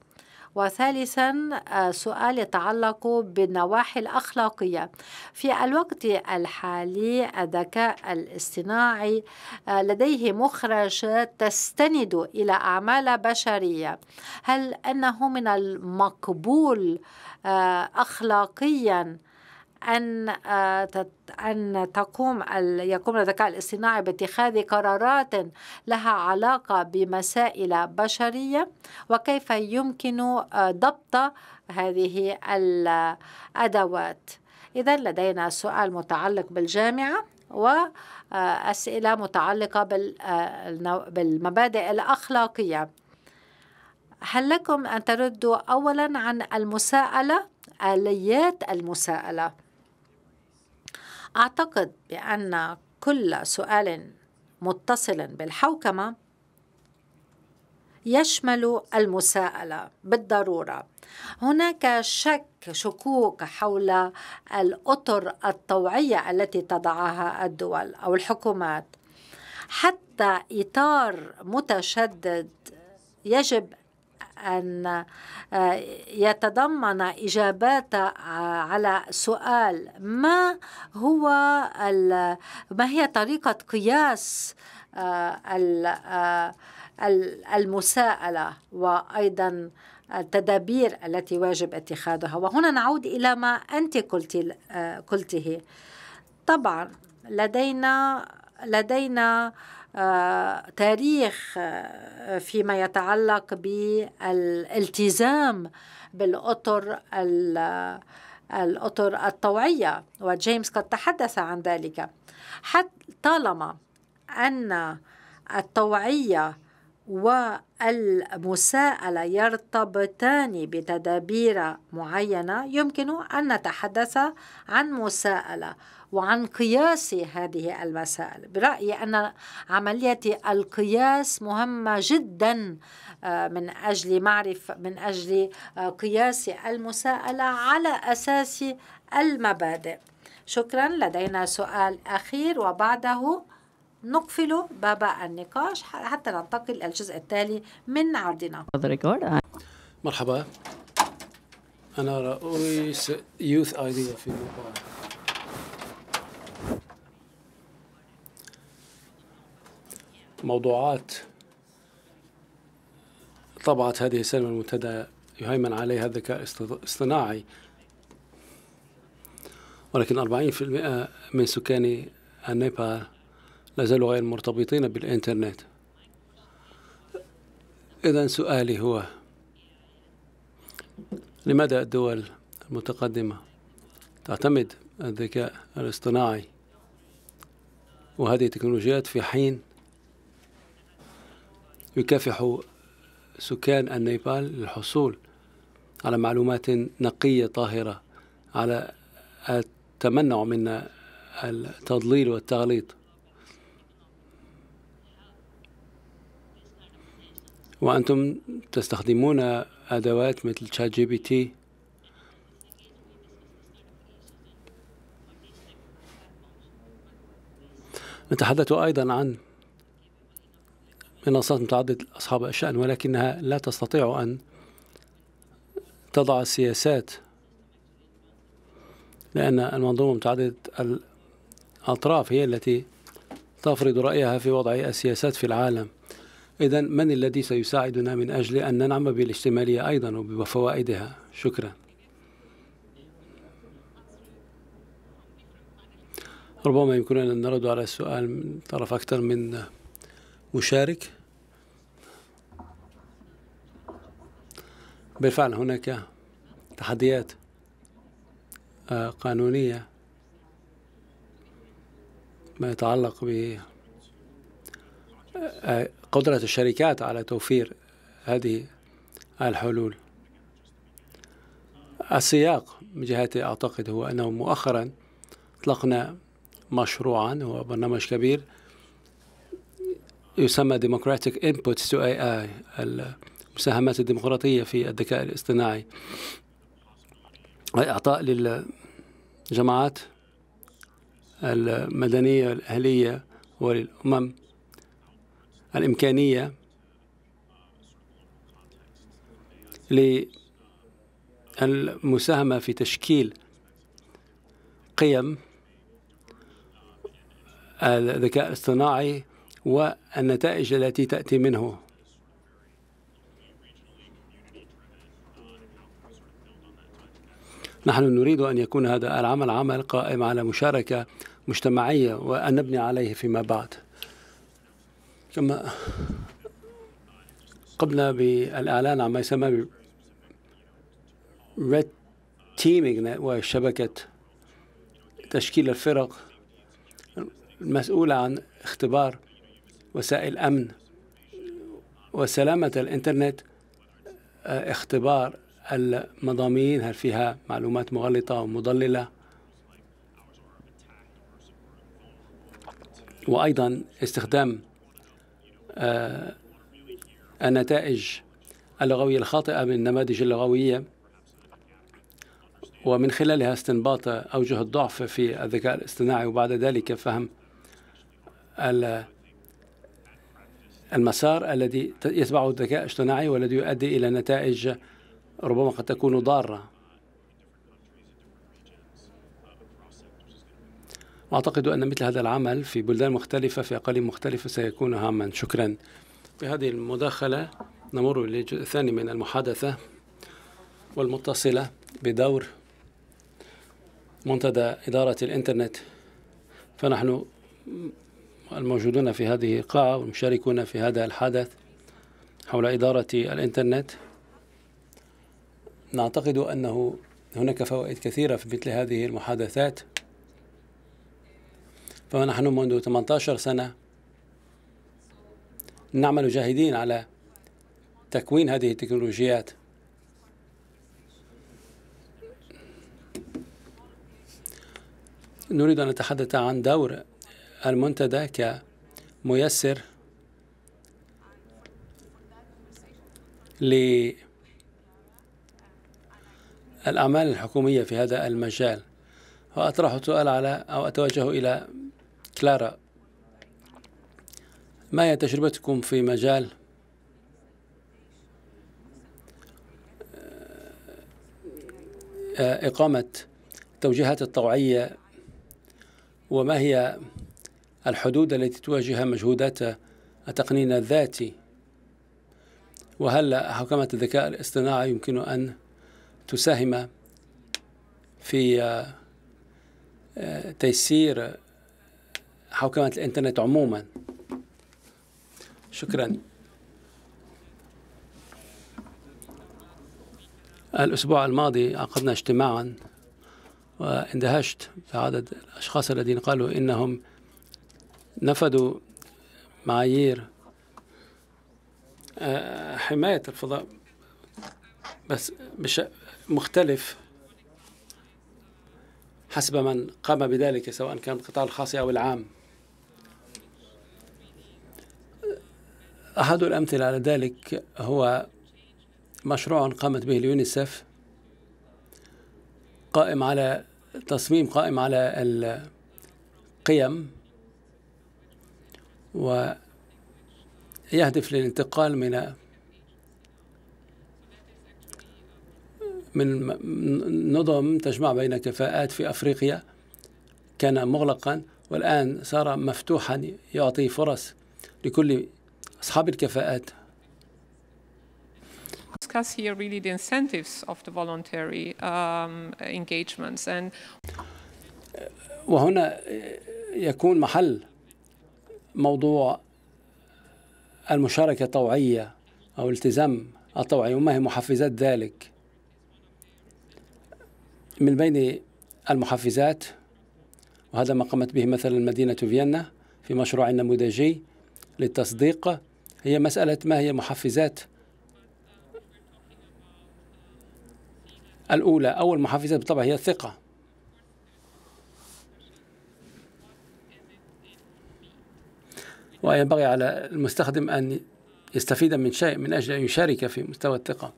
وثالثا آه، سؤال يتعلق بالنواحي الأخلاقية في الوقت الحالي الذكاء الاصطناعي آه، لديه مخرجات تستند إلى أعمال بشرية هل أنه من المقبول آه، أخلاقيا أن آه، أن تقوم يقوم الذكاء الاصطناعي باتخاذ قرارات لها علاقة بمسائل بشرية وكيف يمكن آه، ضبط هذه الأدوات إذا لدينا سؤال متعلق بالجامعة وأسئلة متعلقة بالمبادئ الأخلاقية هل لكم أن تردوا أولا عن المساءلة آليات المساءلة أعتقد بأن كل سؤال متصل بالحوكمة يشمل المساءلة بالضرورة هناك شك شكوك حول الأطر الطوعية التي تضعها الدول أو الحكومات حتى إطار متشدد يجب أن آه، يتضمن إجابات آه، على سؤال ما هو ما هي طريقة قياس آه، المساءلة وأيضا التدابير التي واجب اتخاذها وهنا نعود إلى ما أنت قلت قلته طبعا لدينا لدينا آه، تاريخ آه، فيما يتعلق بالالتزام بالاطر الاطر الطوعيه وجيمس قد تحدث عن ذلك حتى طالما ان الطوعيه والمساءله يرتبطان بتدابير معينه يمكن ان نتحدث عن مساءله وعن قياس هذه المسائل برأيي أن عملية القياس مهمة جدا آه، من أجل معرفة من أجل آه، قياس المساءلة على أساس المبادئ شكرا لدينا سؤال أخير وبعده نقفل باب النقاش حتى ننتقل إلى الجزء التالي من عرضنا مرحبا أنا رئيس يوث ايديا في موبايل موضوعات طبعت هذه السلمة المنتدى يهيمن عليها الذكاء الاصطناعي ولكن 40% من سكان النيبال لا زالوا غير مرتبطين بالإنترنت إذا سؤالي هو لماذا الدول المتقدمة تعتمد الذكاء الاصطناعي وهذه التكنولوجيات في حين يكافح سكان النيبال للحصول على معلومات نقية طاهرة على التمنع من التضليل والتغليط وأنتم تستخدمون أدوات مثل شات جي بي تي نتحدث أيضا عن منصات متعددة أصحاب الشأن ولكنها لا تستطيع أن تضع السياسات لأن المنظومة متعددة الأطراف هي التي تفرض رأيها في وضع السياسات في العالم إذا من الذي سيساعدنا من أجل أن ننعم بالاجتماعيه أيضا وبفوائدها شكرا ربما يمكننا أن نرد على السؤال من طرف أكثر من مشارك بالفعل هناك تحديات آه، قانونية ما يتعلق بقدرة آه، الشركات على توفير هذه الحلول السياق من جهتي أعتقد هو أنه مؤخرا أطلقنا مشروعا هو برنامج كبير يسمى Democratic Inputs to AI المساهمات الديمقراطية في الذكاء الاصطناعي إعطاء للجماعات المدنية والأهلية وللأمم الإمكانية للمساهمة في تشكيل قيم الذكاء الاصطناعي والنتائج التي تأتي منه نحن نريد أن يكون هذا العمل عمل قائم على مشاركة مجتمعية وأن نبني عليه فيما بعد كما قمنا بالإعلان عن ما يسمى ريد تيمينج وشبكة تشكيل الفرق المسؤولة عن اختبار وسائل أمن وسلامة الإنترنت آه، اختبار المضامين هل فيها معلومات مغلطة ومضللة وأيضا استخدام آه، النتائج اللغوية الخاطئة من النماذج اللغوية ومن خلالها استنباط أوجه الضعف في الذكاء الاصطناعي وبعد ذلك فهم المسار الذي يتبعه الذكاء الاصطناعي والذي يؤدي إلى نتائج ربما قد تكون ضارة أعتقد أن مثل هذا العمل في بلدان مختلفة في أقاليم مختلفة سيكون هاما شكرا بهذه المداخلة نمر للجزء الثاني من المحادثة والمتصلة بدور منتدى إدارة الإنترنت فنحن الموجودون في هذه القاعة والمشاركون في هذا الحدث حول إدارة الإنترنت نعتقد أنه هناك فوائد كثيرة في مثل هذه المحادثات فنحن منذ 18 سنة نعمل جاهدين على تكوين هذه التكنولوجيات نريد أن نتحدث عن دور المنتدى كميسر للأعمال الحكومية في هذا المجال وأطرح سؤال على أو أتوجه إلى كلارا ما هي تجربتكم في مجال إقامة توجيهات الطوعية وما هي الحدود التي تواجهها مجهودات التقنين الذاتي وهل حكمة الذكاء الاصطناعي يمكن أن تساهم في آه، آه، تيسير حوكمة الإنترنت عموما شكرا الأسبوع الماضي عقدنا اجتماعا واندهشت بعدد الأشخاص الذين قالوا إنهم نفذوا معايير آه، حماية الفضاء بس مش مختلف حسب من قام بذلك سواء كان القطاع الخاص أو العام أحد الأمثلة على ذلك هو مشروع قامت به اليونيسف قائم على تصميم قائم على القيم ويهدف للانتقال من من نظم تجمع بين كفاءات في افريقيا كان مغلقا والان صار مفتوحا يعطي فرص لكل اصحاب الكفاءات discuss here really the incentives of the voluntary um, engagements and وهنا يكون محل موضوع المشاركة الطوعية أو الالتزام الطوعي وما هي محفزات ذلك من بين المحفزات وهذا ما قامت به مثلا مدينة فيينا في مشروع نموذجي للتصديق هي مسألة ما هي محفزات الأولى أول محفزات بالطبع هي الثقة وينبغي على المستخدم أن يستفيد من شيء من أجل أن يشارك في مستوى الثقة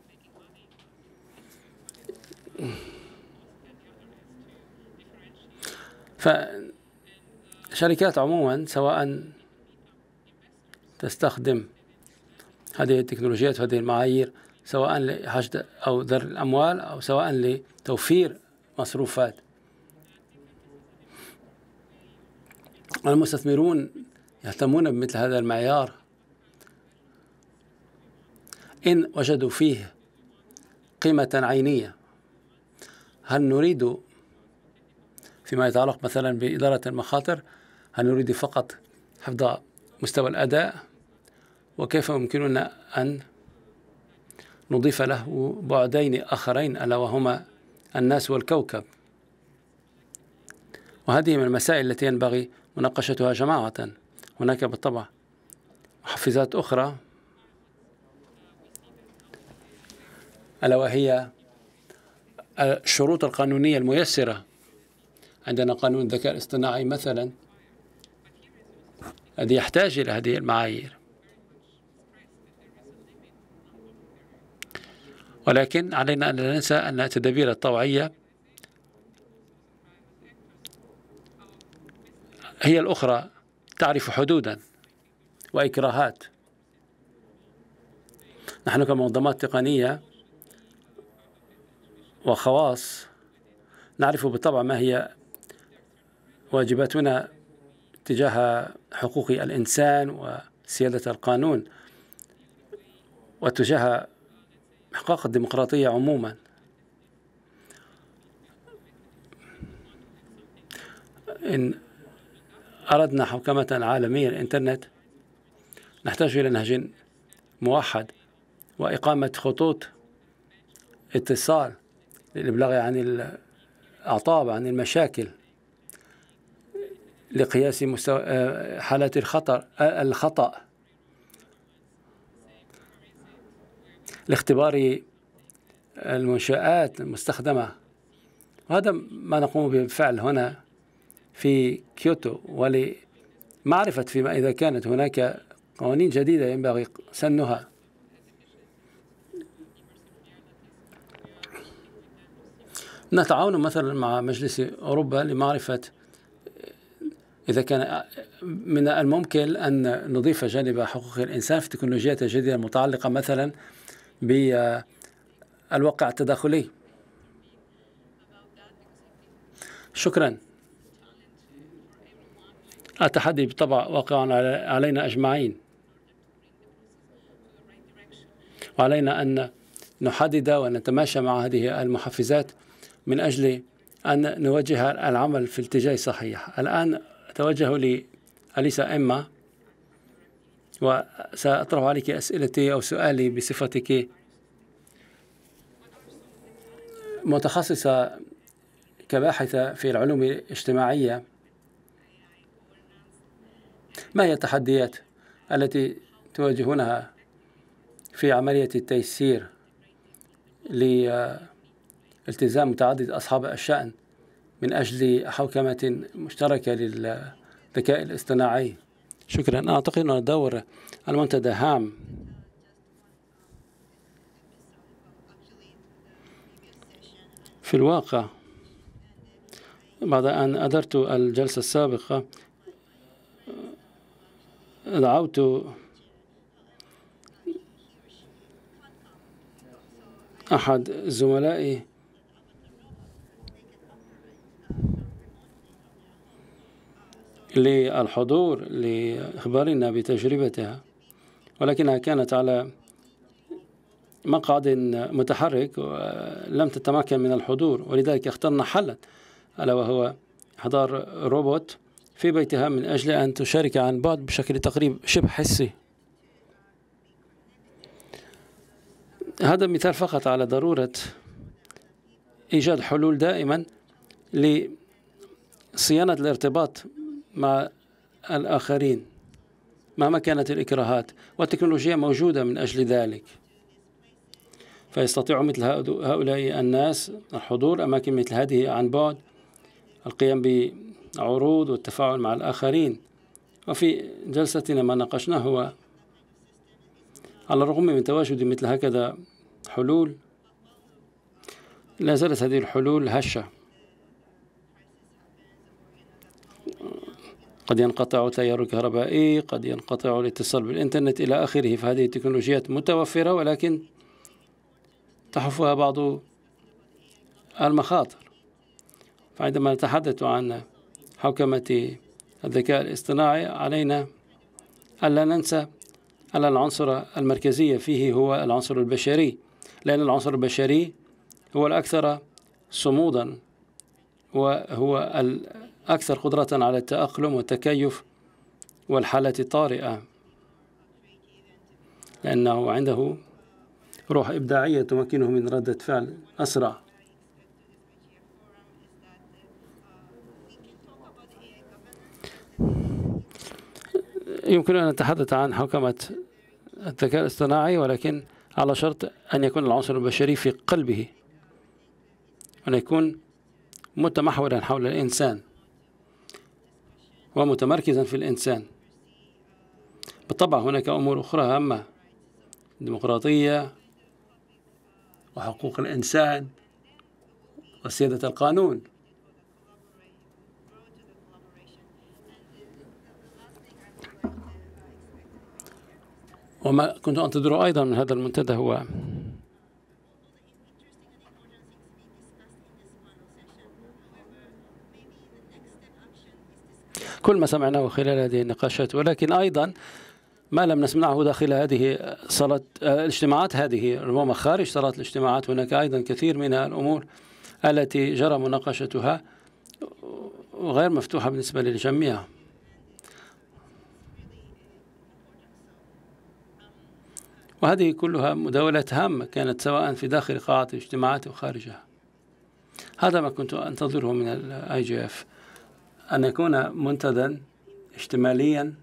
فشركات عموما سواء تستخدم هذه التكنولوجيات وهذه المعايير سواء لحشد أو ذر الأموال أو سواء لتوفير مصروفات المستثمرون يهتمون بمثل هذا المعيار إن وجدوا فيه قيمة عينية هل نريد فيما يتعلق مثلا بإدارة المخاطر هل نريد فقط حفظ مستوى الأداء وكيف يمكننا أن نضيف له بعدين آخرين ألا وهما الناس والكوكب وهذه من المسائل التي ينبغي مناقشتها جماعة هناك بالطبع محفزات أخرى ألا وهي الشروط القانونية الميسرة عندنا قانون الذكاء الاصطناعي مثلا الذي يحتاج إلى هذه المعايير ولكن علينا أن لا ننسى أن التدابير الطوعية هي الأخرى تعرف حدودا وإكراهات نحن كمنظمات تقنية وخواص نعرف بالطبع ما هي واجباتنا تجاه حقوق الإنسان وسيادة القانون وتجاه إحقاق الديمقراطية عموما إن أردنا حوكمة عالمية للإنترنت نحتاج إلى نهج موحد وإقامة خطوط اتصال للإبلاغ عن الأعطاب عن المشاكل لقياس مستوى آه، حالات الخطر آه، الخطأ لاختبار المنشآت المستخدمة وهذا ما نقوم به بالفعل هنا في كيوتو ولمعرفة فيما إذا كانت هناك قوانين جديدة ينبغي سنها نتعاون مثلا مع مجلس أوروبا لمعرفة إذا كان من الممكن أن نضيف جانب حقوق الإنسان في التكنولوجيات الجديدة المتعلقة مثلا بالواقع التداخلي شكرا التحدي بالطبع واقع علينا أجمعين وعلينا أن نحدد ونتماشى مع هذه المحفزات من أجل أن نوجه العمل في اتجاه صحيح الآن أتوجه لأليسا إما وسأطرح عليك أسئلتي أو سؤالي بصفتك متخصصة كباحثة في العلوم الاجتماعية ما هي التحديات التي تواجهونها في عملية التيسير لالتزام متعدد أصحاب الشأن من أجل حوكمة مشتركة للذكاء الاصطناعي شكرا أعتقد أن دور المنتدى هام في الواقع بعد أن أدرت الجلسة السابقة دعوت أحد زملائي للحضور لإخبارنا بتجربتها ولكنها كانت على مقعد متحرك ولم تتمكن من الحضور ولذلك اخترنا حلا ألا وهو إحضار روبوت في بيتها من أجل أن تشارك عن بعد بشكل تقريب شبه حسي هذا مثال فقط على ضرورة إيجاد حلول دائما لصيانة الارتباط مع الآخرين مهما كانت الإكراهات والتكنولوجيا موجودة من أجل ذلك فيستطيع مثل هؤلاء الناس الحضور أماكن مثل هذه عن بعد القيام العروض والتفاعل مع الآخرين وفي جلستنا ما ناقشناه هو على الرغم من تواجد مثل هكذا حلول لا زالت هذه الحلول هشة قد ينقطع التيار الكهربائي قد ينقطع الاتصال بالإنترنت إلى آخره فهذه التكنولوجيات متوفرة ولكن تحفها بعض المخاطر فعندما نتحدث عن حوكمة الذكاء الاصطناعي علينا ألا ننسى أن العنصر المركزي فيه هو العنصر البشري لأن العنصر البشري هو الأكثر صمودا وهو الأكثر قدرة على التأقلم والتكيف والحالة الطارئة لأنه عنده روح إبداعية تمكنه من ردة فعل أسرع يمكن أن نتحدث عن حوكمة الذكاء الاصطناعي ولكن على شرط أن يكون العنصر البشري في قلبه وأن يكون متمحورا حول الإنسان ومتمركزا في الإنسان بالطبع هناك أمور أخرى هامة الديمقراطية وحقوق الإنسان وسيادة القانون وما كنت أنتظر أيضا من هذا المنتدى هو كل ما سمعناه خلال هذه النقاشات ولكن أيضا ما لم نسمعه داخل هذه صلاة آه، الاجتماعات هذه ربما خارج صلاة الاجتماعات هناك أيضا كثير من الأمور التي جرى مناقشتها غير مفتوحة بالنسبة للجميع وهذه كلها مداولات هامة كانت سواء في داخل قاعة الاجتماعات أو خارجها هذا ما كنت أنتظره من الاي جي اف أن يكون منتدى اشتماليا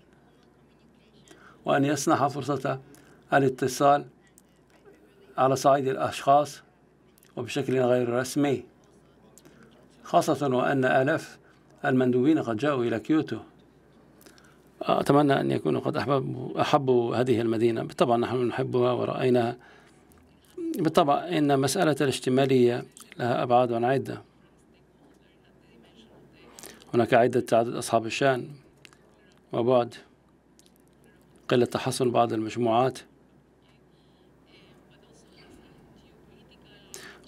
وأن يصنع فرصة الاتصال على صعيد الأشخاص وبشكل غير رسمي خاصة وأن آلاف المندوبين قد جاءوا إلى كيوتو أتمنى أن يكونوا قد أحببوا أحبوا هذه المدينة بالطبع نحن نحبها ورأيناها بالطبع إن مسألة الاشتمالية لها أبعاد عدة هناك عدة تعدد أصحاب الشأن وبعد قلة تحصن بعض المجموعات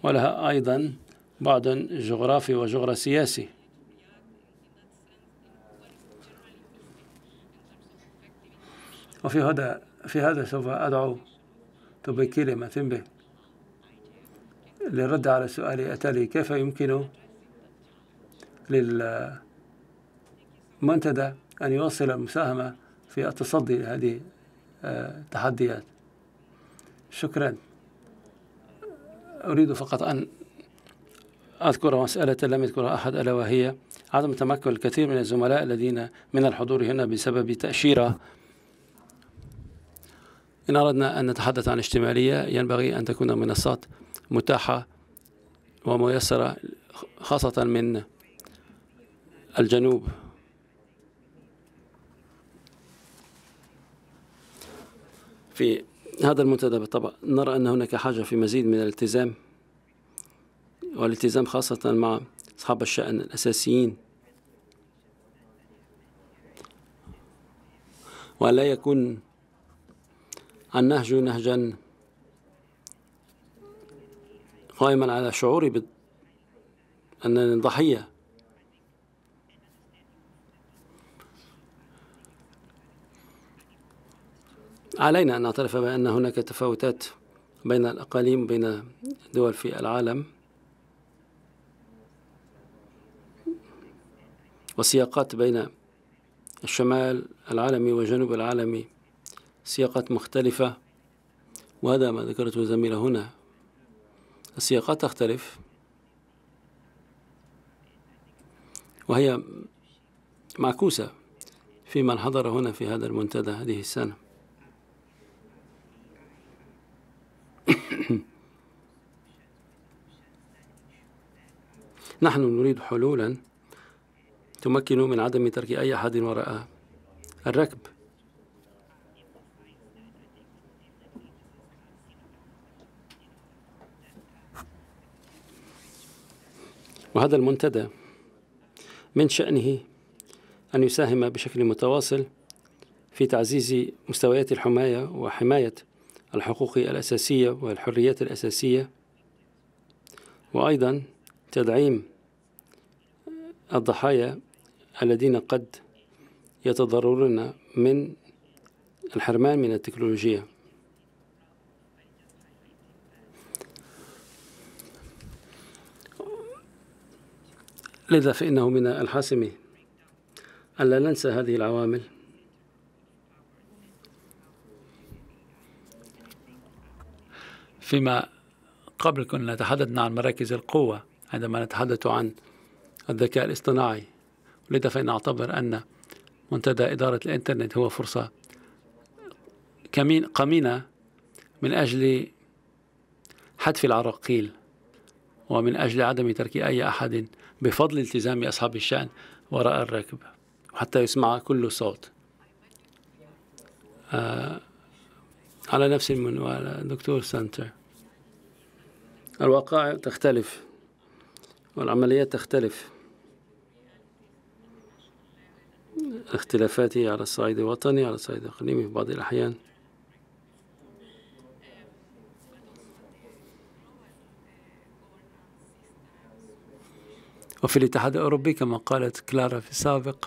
ولها أيضا بعد جغرافي وجغرا سياسي وفي هذا في هذا سوف أدعو توبيكيلي ماتيمبي للرد على السؤال التالي كيف يمكن للمنتدى أن يوصل المساهمة في التصدي لهذه التحديات آه، شكرا أريد فقط أن أذكر مسألة لم يذكرها أحد ألا وهي عدم تمكن الكثير من الزملاء الذين من الحضور هنا بسبب تأشيرة إن أردنا أن نتحدث عن اجتماعية ينبغي أن تكون منصات متاحة وميسرة خاصة من الجنوب في هذا المنتدى بالطبع نرى أن هناك حاجة في مزيد من الالتزام والالتزام خاصة مع أصحاب الشأن الأساسيين لا يكون النهج نهجا قائما على شعوري بأنني ضحية علينا أن نعترف بأن هناك تفاوتات بين الأقاليم بين دول في العالم وسياقات بين الشمال العالمي وجنوب العالمي سياقات مختلفة وهذا ما ذكرته زميلة هنا السياقات تختلف وهي معكوسة في من حضر هنا في هذا المنتدى هذه السنة نحن نريد حلولا تمكن من عدم ترك أي أحد وراء الركب وهذا المنتدى من شأنه أن يساهم بشكل متواصل في تعزيز مستويات الحماية وحماية الحقوق الأساسية والحريات الأساسية وأيضا تدعيم الضحايا الذين قد يتضررون من الحرمان من التكنولوجيا لذا فإنه من الحاسم ألا ننسى هذه العوامل فيما قبل كنا تحدثنا عن مراكز القوة عندما نتحدث عن الذكاء الاصطناعي لذا فإن أعتبر أن منتدى إدارة الإنترنت هو فرصة قمينة من أجل حتف العراقيل ومن أجل عدم ترك أي أحد بفضل التزام أصحاب الشأن وراء الركب حتى يسمع كل صوت آه على نفس المنوال دكتور سانتر الوقائع تختلف والعمليات تختلف اختلافاتي على الصعيد الوطني على الصعيد الإقليمي في بعض الأحيان وفي الاتحاد الأوروبي كما قالت كلارا في السابق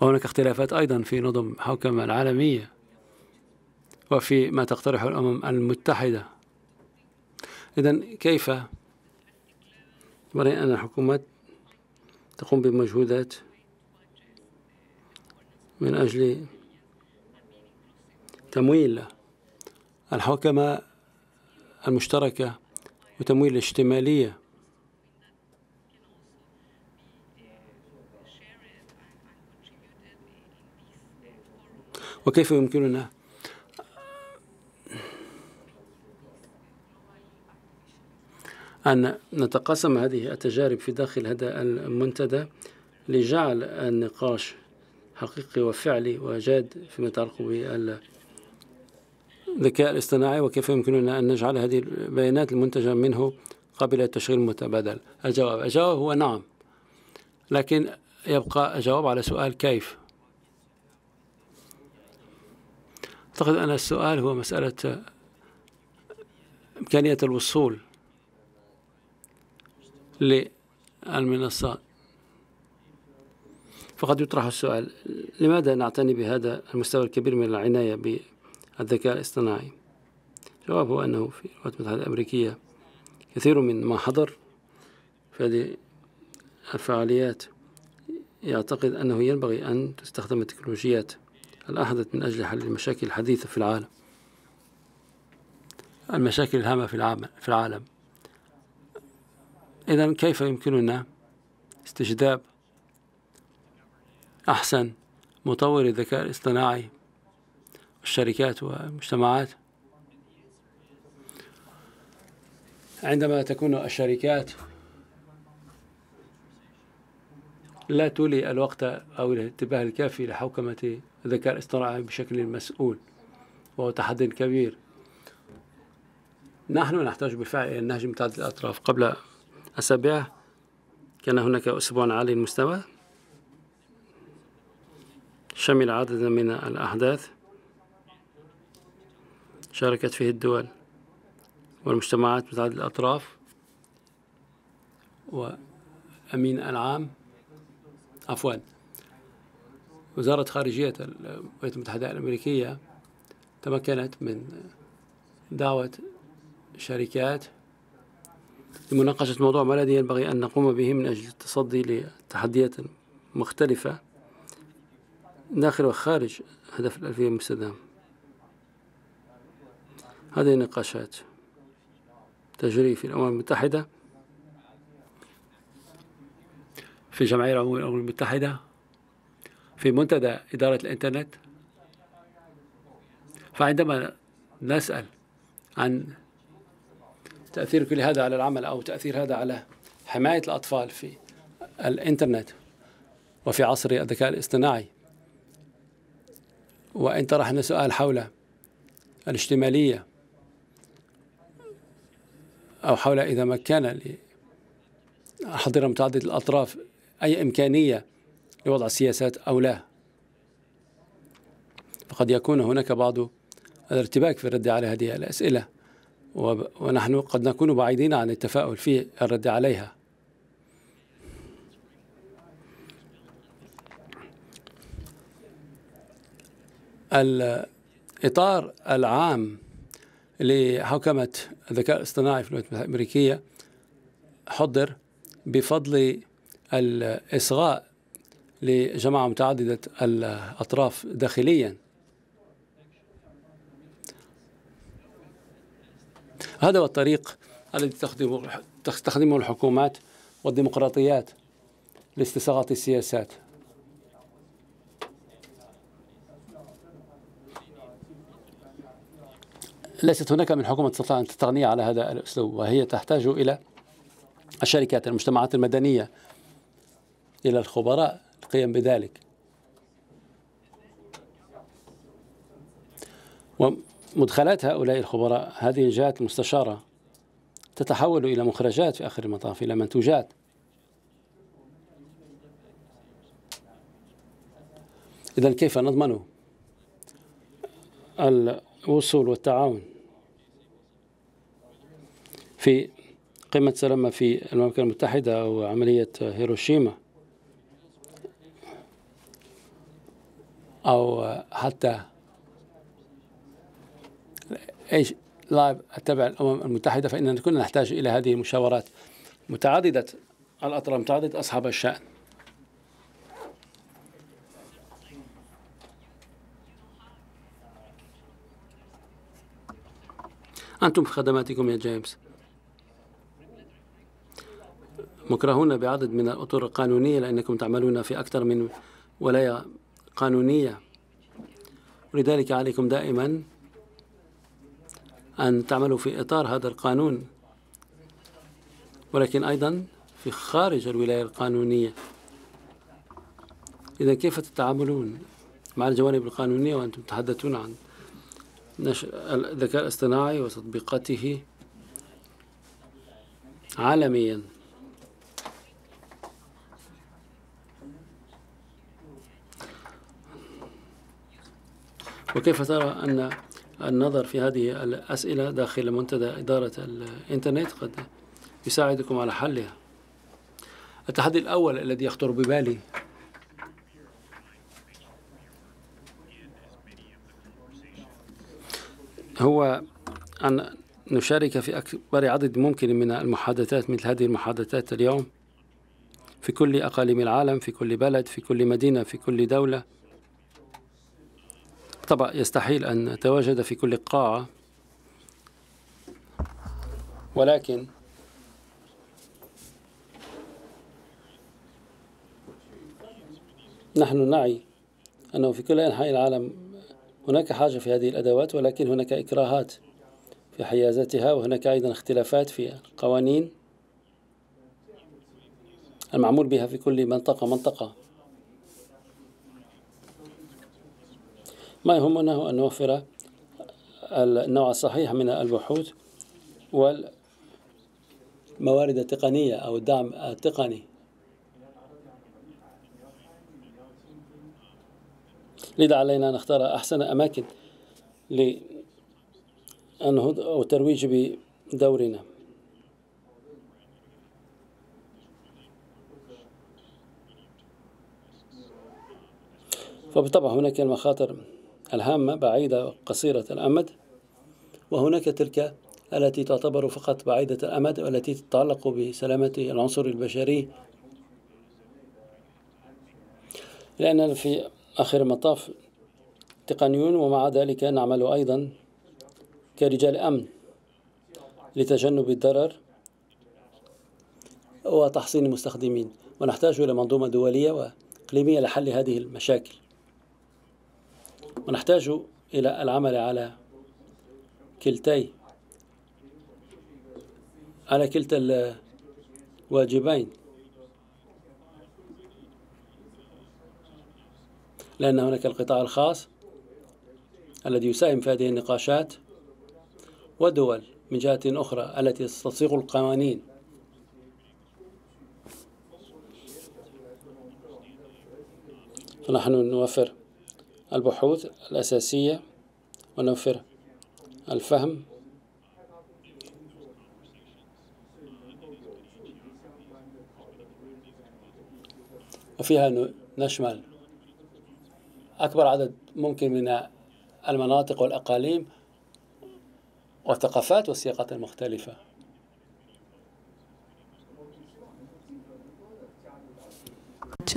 وهناك اختلافات أيضا في نظم الحوكمة العالمية وفي ما تقترح الأمم المتحدة إذا كيف نرى أن الحكومات تقوم بمجهودات من أجل تمويل الحوكمة المشتركة وتمويل الاشتمالية وكيف يمكننا أن نتقاسم هذه التجارب في داخل هذا المنتدى لجعل النقاش حقيقي وفعلي وجاد فيما يتعلق بال الذكاء الاصطناعي وكيف يمكننا أن نجعل هذه البيانات المنتجة منه قابلة للتشغيل المتبادل الجواب الجواب هو نعم لكن يبقى الجواب على سؤال كيف أعتقد أن السؤال هو مسألة إمكانية الوصول للمنصات فقد يطرح السؤال لماذا نعتني بهذا المستوى الكبير من العناية الذكاء الاصطناعي جوابه أنه في الولايات المتحدة الأمريكية كثير من ما حضر في هذه الفعاليات يعتقد أنه ينبغي أن تستخدم التكنولوجيات الأحدث من أجل حل المشاكل الحديثة في العالم المشاكل الهامة في العالم في العالم إذا كيف يمكننا استجداب أحسن مطور الذكاء الاصطناعي الشركات والمجتمعات عندما تكون الشركات لا تولي الوقت أو الانتباه الكافي لحوكمة الذكاء الاصطناعي بشكل مسؤول وهو تحدي كبير نحن نحتاج بالفعل إلى النهج متعدد الأطراف قبل أسابيع كان هناك أسبوع عالي المستوى شمل عددا من الأحداث شاركت فيه الدول والمجتمعات متعددة الأطراف وأمين العام عفوا وزارة خارجية الولايات المتحدة الأمريكية تمكنت من دعوة شركات لمناقشة موضوع ما الذي ينبغي أن نقوم به من أجل التصدي لتحديات مختلفة داخل وخارج هدف الألفية المستدامة هذه نقاشات تجري في الأمم المتحدة في جمعية العموم الأمم المتحدة في منتدى إدارة الإنترنت فعندما نسأل عن تأثير كل هذا على العمل أو تأثير هذا على حماية الأطفال في الإنترنت وفي عصر الذكاء الاصطناعي وإن طرحنا سؤال حول الاشتمالية أو حول إذا ما كان أحضرة متعددة الأطراف أي إمكانية لوضع سياسات أو لا فقد يكون هناك بعض الارتباك في الرد على هذه الأسئلة ونحن قد نكون بعيدين عن التفاؤل في الرد عليها الإطار العام لحوكمة الذكاء الاصطناعي في الولايات المتحده الامريكيه حضر بفضل الاصغاء لجماعه متعدده الاطراف داخليا هذا هو الطريق الذي تخدمه الحكومات والديمقراطيات لاستصاغه السياسات ليست هناك من حكومة تستطيع أن تتغني على هذا الأسلوب وهي تحتاج إلى الشركات المجتمعات المدنية إلى الخبراء القيام بذلك ومدخلات هؤلاء الخبراء هذه الجهات المستشارة تتحول إلى مخرجات في آخر المطاف إلى منتوجات إذا كيف نضمن الوصول والتعاون في قمة سلامة في المملكة المتحدة وعملية هيروشيما أو حتى ايش لايف تبع الامم المتحده فاننا كنا نحتاج الى هذه المشاورات متعدده الاطراف متعدده اصحاب الشان انتم في خدماتكم يا جيمس مكرهون بعدد من الأطر القانونية لأنكم تعملون في أكثر من ولاية قانونية ولذلك عليكم دائما أن تعملوا في إطار هذا القانون ولكن أيضا في خارج الولاية القانونية إذا كيف تتعاملون مع الجوانب القانونية وأنتم تتحدثون عن الذكاء الاصطناعي وتطبيقاته عالمياً وكيف ترى أن النظر في هذه الأسئلة داخل منتدى إدارة الإنترنت قد يساعدكم على حلها التحدي الأول الذي يخطر ببالي هو أن نشارك في أكبر عدد ممكن من المحادثات مثل هذه المحادثات اليوم في كل أقاليم العالم في كل بلد في كل مدينة في كل دولة طبعا يستحيل أن أتواجد في كل قاعة ولكن نحن نعي أنه في كل أنحاء العالم هناك حاجة في هذه الأدوات ولكن هناك إكراهات في حيازتها وهناك أيضا اختلافات في القوانين المعمول بها في كل منطقة منطقة ما يهمنا هو أن نوفر النوع الصحيح من البحوث والموارد التقنية أو الدعم التقني لذا علينا أن نختار أحسن أماكن للنهوض أو الترويج بدورنا فبالطبع هناك المخاطر الهامة بعيدة قصيرة الأمد وهناك تلك التي تعتبر فقط بعيدة الأمد والتي تتعلق بسلامة العنصر البشري لأن في آخر المطاف تقنيون ومع ذلك نعمل أيضا كرجال أمن لتجنب الضرر وتحصين المستخدمين ونحتاج إلى منظومة دولية وإقليمية لحل هذه المشاكل ونحتاج إلى العمل على كلتي على كلتا الواجبين لأن هناك القطاع الخاص الذي يساهم في هذه النقاشات ودول من جهة أخرى التي تستصيغ القوانين فنحن نوفر البحوث الأساسية ونوفرها الفهم وفيها نشمل أكبر عدد ممكن من المناطق والأقاليم والثقافات والسياقات المختلفة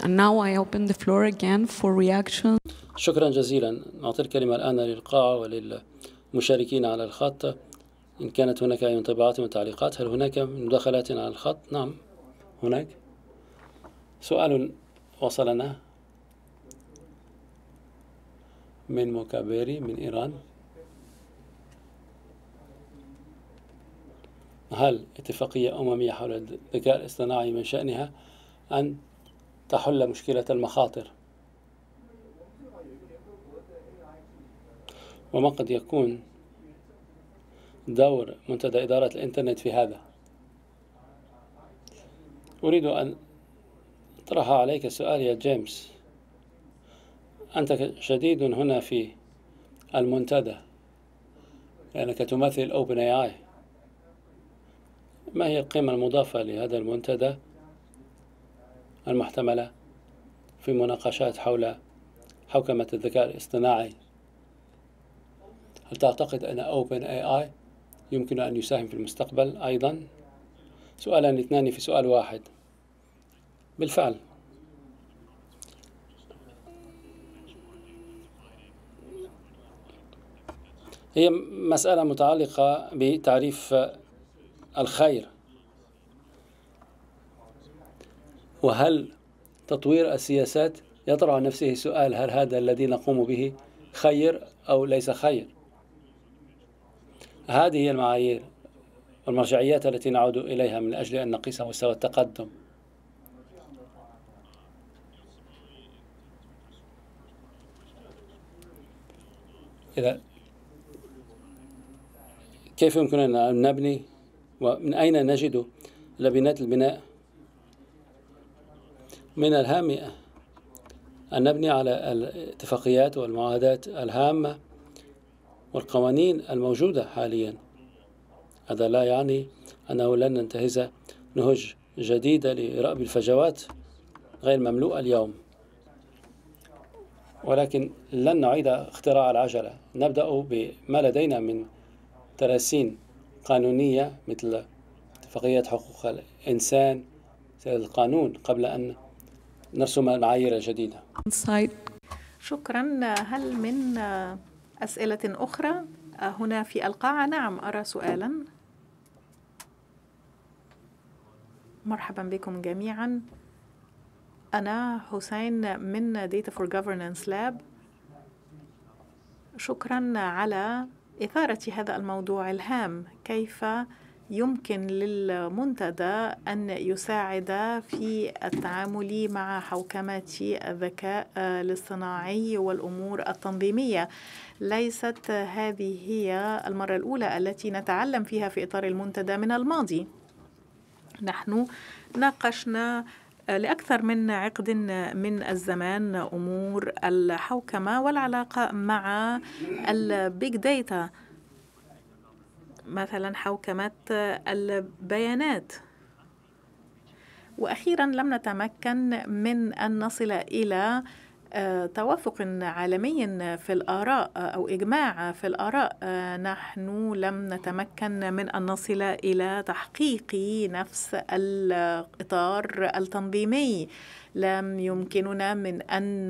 And now I open the floor again for reactions. شكرا جزيلا نعطي الكلمة الآن للقاعة وللمشاركين على الخط إن كانت هناك أي انطباعات وتعليقات هل هناك مداخلات على الخط نعم هناك سؤال وصلنا من موكابيري من إيران هل اتفاقية أممية حول الذكاء الاصطناعي من شأنها أن تحل مشكلة المخاطر وما قد يكون دور منتدى إدارة الإنترنت في هذا أريد أن أطرح عليك سؤال يا جيمس أنت شديد هنا في المنتدى لأنك تمثل أوبن اي اي ما هي القيمة المضافة لهذا المنتدى المحتملة في مناقشات حول حوكمة الذكاء الاصطناعي هل تعتقد أن أوبن اي اي يمكن أن يساهم في المستقبل أيضا؟ سؤالان اثنان في سؤال واحد بالفعل هي مسألة متعلقة بتعريف الخير وهل تطوير السياسات يطرح نفسه سؤال هل هذا الذي نقوم به خير أو ليس خير هذه هي المعايير والمرجعيات التي نعود إليها من أجل أن نقيس مستوى التقدم إذا كيف يمكننا أن نبني ومن أين نجد لبنات البناء من الهامئة أن نبني على الاتفاقيات والمعاهدات الهامة والقوانين الموجودة حاليا هذا لا يعني أنه لن ننتهز نهج جديدة لرأب الفجوات غير مملوءة اليوم ولكن لن نعيد اختراع العجلة نبدأ بما لدينا من تراسين قانونية مثل اتفاقية حقوق الإنسان القانون قبل أن نرسم المعايير الجديدة شكرا هل من أسئلة أخرى آه، هنا في القاعة نعم أرى سؤالا مرحبا بكم جميعا أنا حسين من Data for Governance Lab شكرا على إثارة هذا الموضوع الهام كيف يمكن للمنتدى أن يساعد في التعامل مع حوكمة الذكاء الاصطناعي والأمور التنظيمية ليست هذه هي المرة الأولى التي نتعلم فيها في إطار المنتدى من الماضي نحن ناقشنا لأكثر من عقد من الزمان أمور الحوكمة والعلاقة مع البيج داتا مثلا حوكمة البيانات واخيرا لم نتمكن من ان نصل الى آه، توافق عالمي في الآراء آه، أو إجماع في الآراء آه، نحن لم نتمكن من أن نصل إلى تحقيق نفس الإطار التنظيمي لم يمكننا من أن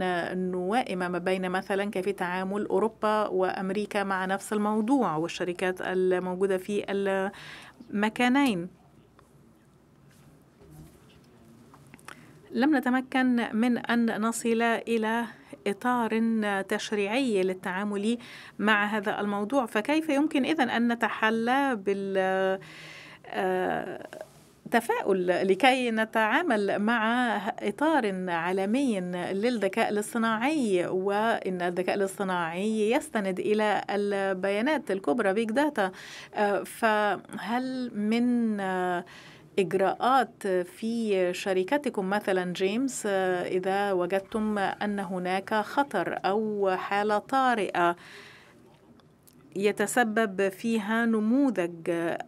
نوائم ما بين مثلا كيفية تعامل أوروبا وأمريكا مع نفس الموضوع والشركات الموجودة في المكانين لم نتمكن من أن نصل إلى إطار تشريعي للتعامل مع هذا الموضوع فكيف يمكن إذا أن نتحلى بال آه، تفاؤل لكي نتعامل مع اطار عالمي للذكاء الاصطناعي وان الذكاء الاصطناعي يستند الى البيانات الكبرى بيج داتا آه، فهل من إجراءات في شركتكم مثلا جيمس إذا وجدتم أن هناك خطر أو حالة طارئة يتسبب فيها نموذج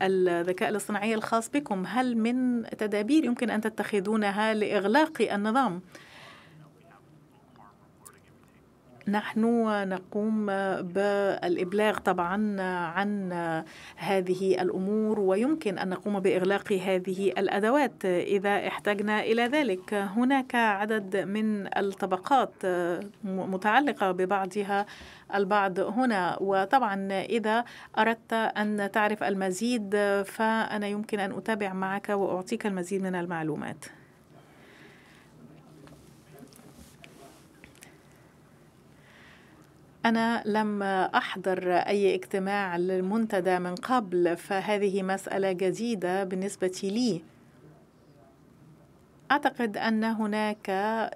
الذكاء الاصطناعي الخاص بكم هل من تدابير يمكن أن تتخذونها لإغلاق النظام؟ نحن نقوم بالإبلاغ طبعا عن هذه الأمور ويمكن أن نقوم بإغلاق هذه الأدوات إذا احتجنا إلى ذلك هناك عدد من الطبقات متعلقة ببعضها البعض هنا وطبعا إذا أردت أن تعرف المزيد فأنا يمكن أن أتابع معك وأعطيك المزيد من المعلومات أنا لم أحضر أي اجتماع للمنتدى من قبل فهذه مسألة جديدة بالنسبة لي أعتقد أن هناك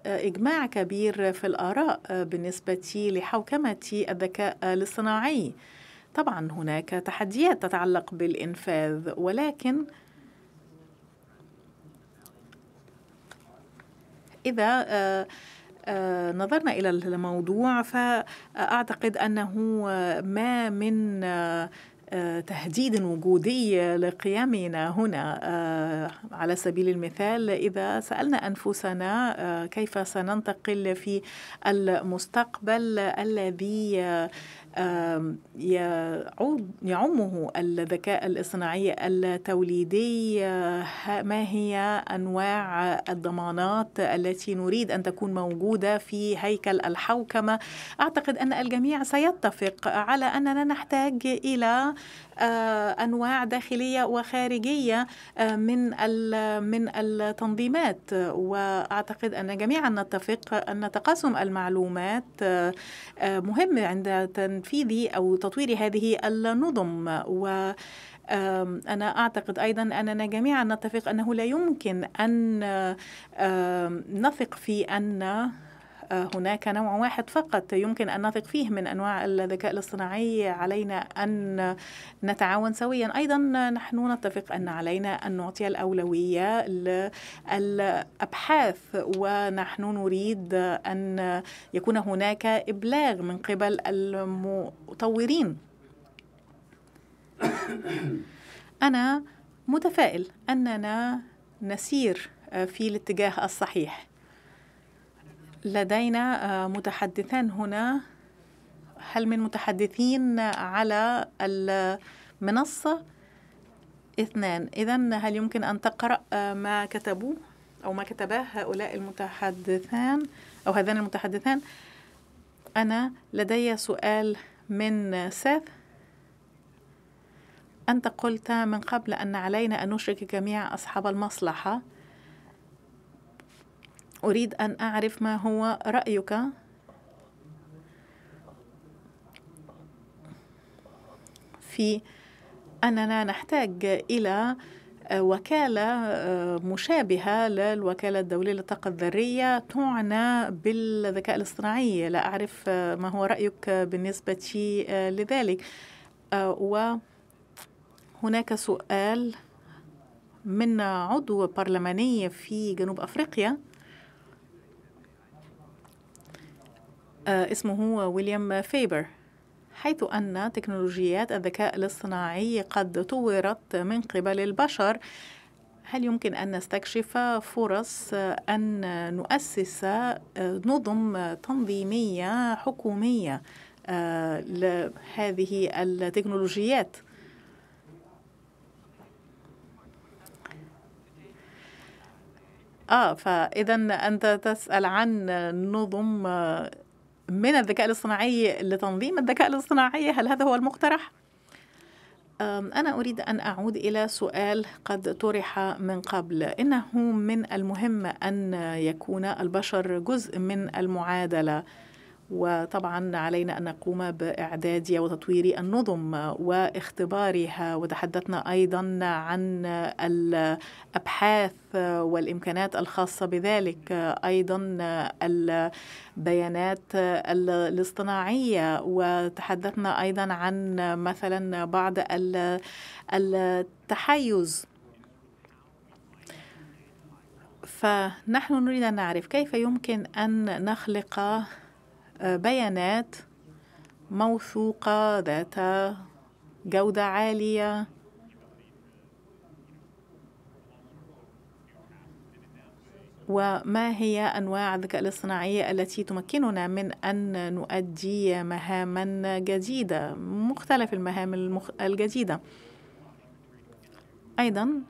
إجماع كبير في الآراء بالنسبة لحوكمة الذكاء الاصطناعي طبعا هناك تحديات تتعلق بالإنفاذ ولكن إذا آه، آه، نظرنا إلى الموضوع فأعتقد أنه ما من آه، تهديد وجودي لقيامنا هنا آه، على سبيل المثال اذا سالنا انفسنا كيف سننتقل في المستقبل الذي يعود يعمه الذكاء الاصطناعي التوليدي آه، ما هي انواع الضمانات التي نريد ان تكون موجوده في هيكل الحوكمه اعتقد ان الجميع سيتفق على اننا نحتاج الى آه، انواع داخليه وخارجيه آه، من من التنظيمات واعتقد ان جميعا نتفق ان تقاسم المعلومات آه، مهم عند تنفيذ او تطوير هذه النظم و أنا أعتقد أيضا أننا جميعا نتفق أنه لا يمكن أن نثق في أن آه، هناك نوع واحد فقط يمكن أن نثق فيه من أنواع الذكاء الاصطناعي علينا أن نتعاون سويا أيضا نحن نتفق أن علينا أن نعطي الأولوية للأبحاث ونحن نريد أن يكون هناك إبلاغ من قبل المطورين أنا متفائل أننا نسير في الاتجاه الصحيح لدينا آه، متحدثان هنا هل من متحدثين على المنصة اثنان إذا هل يمكن أن تقرأ آه، ما كتبوه أو ما كتباه هؤلاء المتحدثان أو هذان المتحدثان أنا لدي سؤال من سيف أنت قلت من قبل أن علينا أن نشرك جميع أصحاب المصلحة أريد أن أعرف ما هو رأيك في أننا نحتاج إلى وكالة آه، مشابهة للوكالة الدولية للطاقة الذرية تعنى بالذكاء الاصطناعي لا أعرف آه، ما هو رأيك بالنسبة آه، لذلك وهناك سؤال من عضو برلماني في جنوب أفريقيا آه، اسمه ويليام فيبر حيث أن تكنولوجيات الذكاء الاصطناعي قد طورت من قبل البشر هل يمكن أن نستكشف فرص أن نؤسس نظم تنظيمية حكومية آه، لهذه التكنولوجيات؟ آه فإذا أنت تسأل عن نظم من الذكاء الاصطناعي لتنظيم الذكاء الاصطناعي هل هذا هو المقترح؟ أنا أريد أن أعود إلى سؤال قد طرح من قبل إنه من المهم أن يكون البشر جزء من المعادلة وطبعا علينا أن نقوم بإعداد وتطوير النظم واختبارها وتحدثنا أيضا عن الأبحاث والإمكانات الخاصة بذلك أيضا البيانات الاصطناعية وتحدثنا أيضا عن مثلا بعض التحيز فنحن نريد أن نعرف كيف يمكن أن نخلق بيانات موثوقة ذات جودة عالية وما هي أنواع الذكاء الاصطناعي التي تمكننا من أن نؤدي مهاما جديدة مختلف المهام المخ... الجديدة أيضا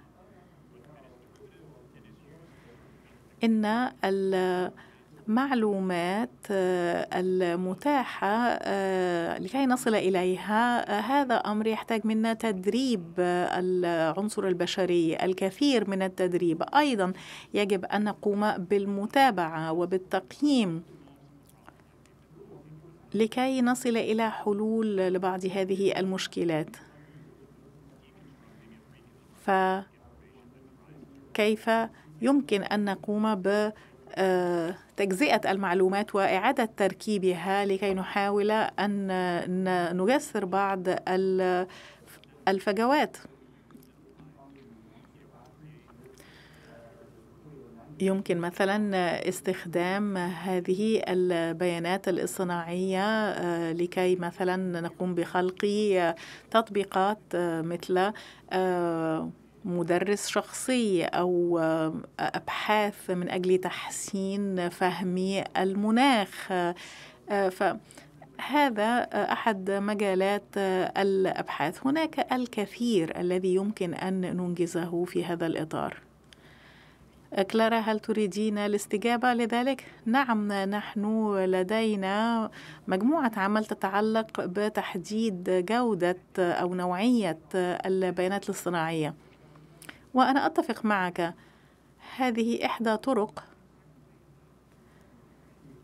إن ال... معلومات آه، المتاحة آه، لكي نصل إليها آه، هذا أمر يحتاج منا تدريب العنصر البشري الكثير من التدريب أيضا يجب أن نقوم بالمتابعة وبالتقييم لكي نصل إلى حلول لبعض هذه المشكلات فكيف يمكن أن نقوم ب آه، تجزئة المعلومات وإعادة تركيبها لكي نحاول أن نجسر بعض الفجوات يمكن مثلا استخدام هذه البيانات الاصطناعية آه، لكي مثلا نقوم بخلق تطبيقات آه، مثل مدرس شخصي أو آه، أبحاث من أجل تحسين فهم المناخ آه، فهذا آه، أحد مجالات الأبحاث هناك الكثير الذي يمكن أن ننجزه في هذا الإطار كلارا هل تريدين الاستجابة لذلك؟ نعم نحن لدينا مجموعة عمل تتعلق بتحديد جودة أو نوعية البيانات الاصطناعية وأنا أتفق معك هذه إحدى طرق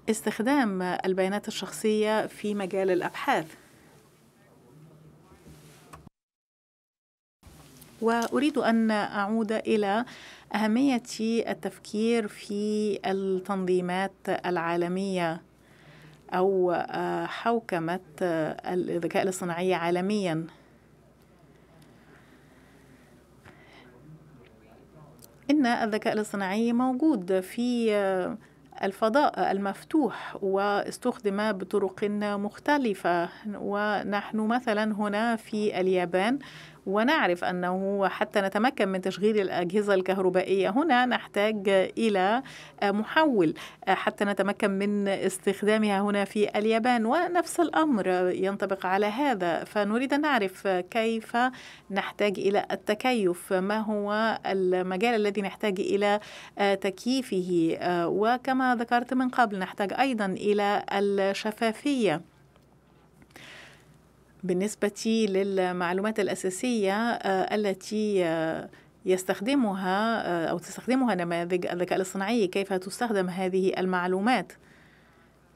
استخدام البيانات الشخصية في مجال الأبحاث وأريد أن أعود إلى أهمية التفكير في التنظيمات العالمية أو آه، حوكمة آه، الذكاء الاصطناعي عالمياً ان الذكاء الاصطناعي موجود في الفضاء المفتوح واستخدم بطرق مختلفة ونحن مثلا هنا في اليابان ونعرف أنه حتى نتمكن من تشغيل الأجهزة الكهربائية هنا نحتاج إلى محول حتى نتمكن من استخدامها هنا في اليابان ونفس الأمر ينطبق على هذا فنريد أن نعرف كيف نحتاج إلى التكيف ما هو المجال الذي نحتاج إلى تكييفه وكما ذكرت من قبل نحتاج أيضا إلى الشفافية بالنسبة للمعلومات الأساسية آه، التي آه، يستخدمها آه، أو تستخدمها نماذج الذكاء الاصطناعي كيف تستخدم هذه المعلومات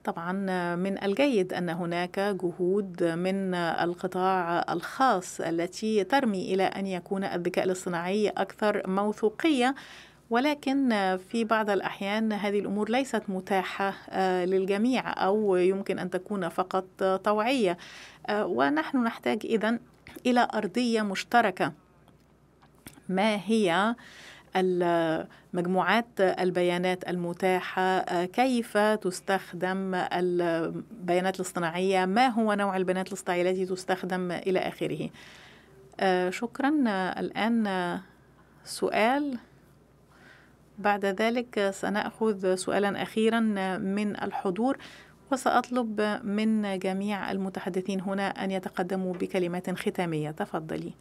طبعا من الجيد أن هناك جهود من القطاع الخاص التي ترمي إلى أن يكون الذكاء الاصطناعي أكثر موثوقية ولكن في بعض الأحيان هذه الأمور ليست متاحة للجميع أو يمكن أن تكون فقط طوعية آه، ونحن نحتاج إذا إلى أرضية مشتركة ما هي مجموعات البيانات المتاحة آه، كيف تستخدم البيانات الاصطناعية ما هو نوع البيانات الاصطناعية التي تستخدم إلى آخره آه، شكرا الآن سؤال بعد ذلك سنأخذ سؤالا أخيرا من الحضور وسأطلب من جميع المتحدثين هنا أن يتقدموا بكلمات ختامية تفضلي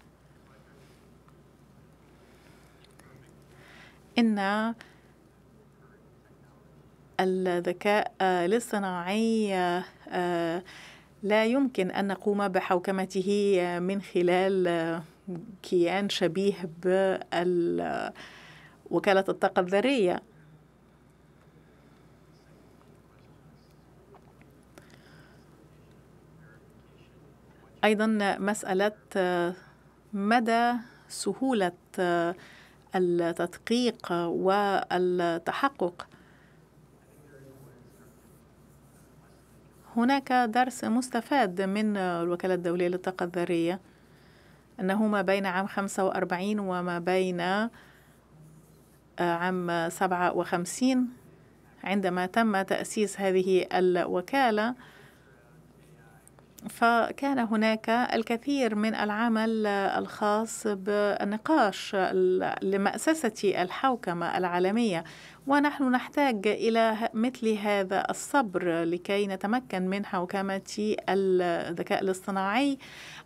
إن الذكاء الاصطناعي آه، لا يمكن أن نقوم بحوكمته من خلال كيان شبيه بالوكالة الطاقة الذرية ايضا مساله آه، مدى سهوله آه، التدقيق والتحقق هناك درس مستفاد من الوكالة الدولية للطاقة الذرية أنه ما بين عام 45 وما بين آه، عام 57 عندما تم تأسيس هذه الوكالة فكان هناك الكثير من العمل الخاص بالنقاش لمأسسة الحوكمة العالمية ونحن نحتاج إلى مثل هذا الصبر لكي نتمكن من حوكمة الذكاء الاصطناعي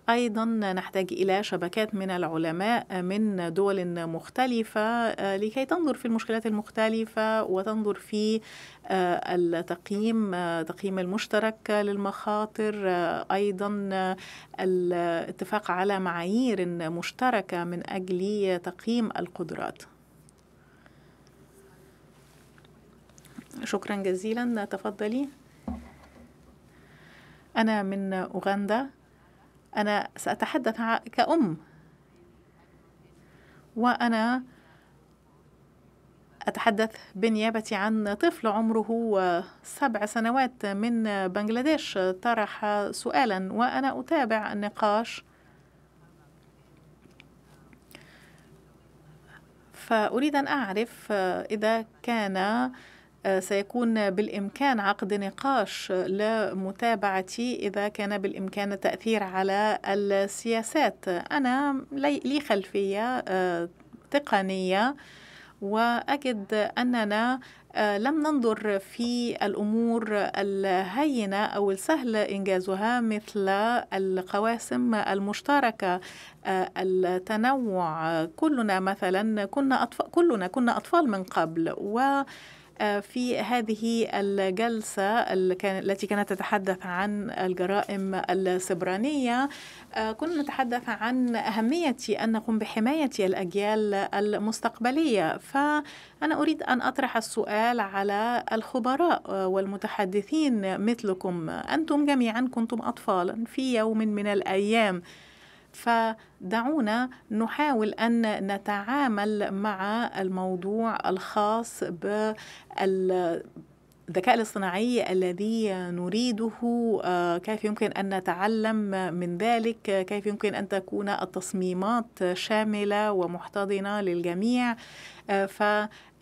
أيضا نحتاج إلى شبكات من العلماء من دول مختلفة آه، لكي تنظر في المشكلات المختلفة وتنظر في آه، التقييم آه، تقييم المشترك للمخاطر أيضا الاتفاق على معايير مشتركة من أجل تقييم القدرات شكرا جزيلا تفضلي أنا من أوغندا أنا سأتحدث كأم وأنا أتحدث بنيابة عن طفل عمره سبع سنوات من بنغلاديش طرح سؤالا وأنا أتابع النقاش فأريد أن أعرف إذا كان سيكون بالإمكان عقد نقاش لمتابعتي إذا كان بالإمكان التأثير على السياسات أنا لي خلفية آه، تقنية وأجد أننا آه، لم ننظر في الأمور الهينة أو السهل إنجازها مثل القواسم المشتركة آه، التنوع كلنا مثلا كنا أطفال كلنا كنا أطفال من قبل و آه، في هذه الجلسة التي كانت تتحدث عن الجرائم السبرانية آه، كنا نتحدث عن أهمية أن نقوم بحماية الأجيال المستقبلية فأنا أريد أن أطرح السؤال على الخبراء آه، والمتحدثين مثلكم أنتم جميعا كنتم أطفالا في يوم من الأيام فدعونا نحاول أن نتعامل مع الموضوع الخاص بال الذكاء الاصطناعي الذي نريده آه، كيف يمكن ان نتعلم من ذلك كيف يمكن ان تكون التصميمات شامله ومحتضنه للجميع آه،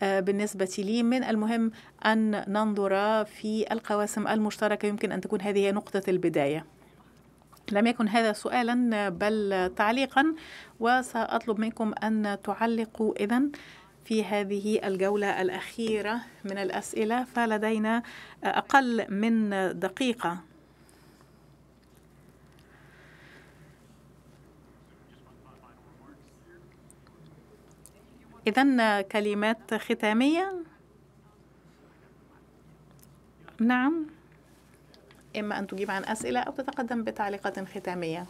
فبالنسبه لي من المهم ان ننظر في القواسم المشتركه يمكن ان تكون هذه نقطه البدايه لم يكن هذا سؤالا بل تعليقا وسأطلب منكم أن تعلقوا إذا في هذه الجولة الأخيرة من الأسئلة فلدينا أقل من دقيقة إذا كلمات ختامية نعم إما أن تجيب عن أسئلة أو تتقدم بتعليقات ختامية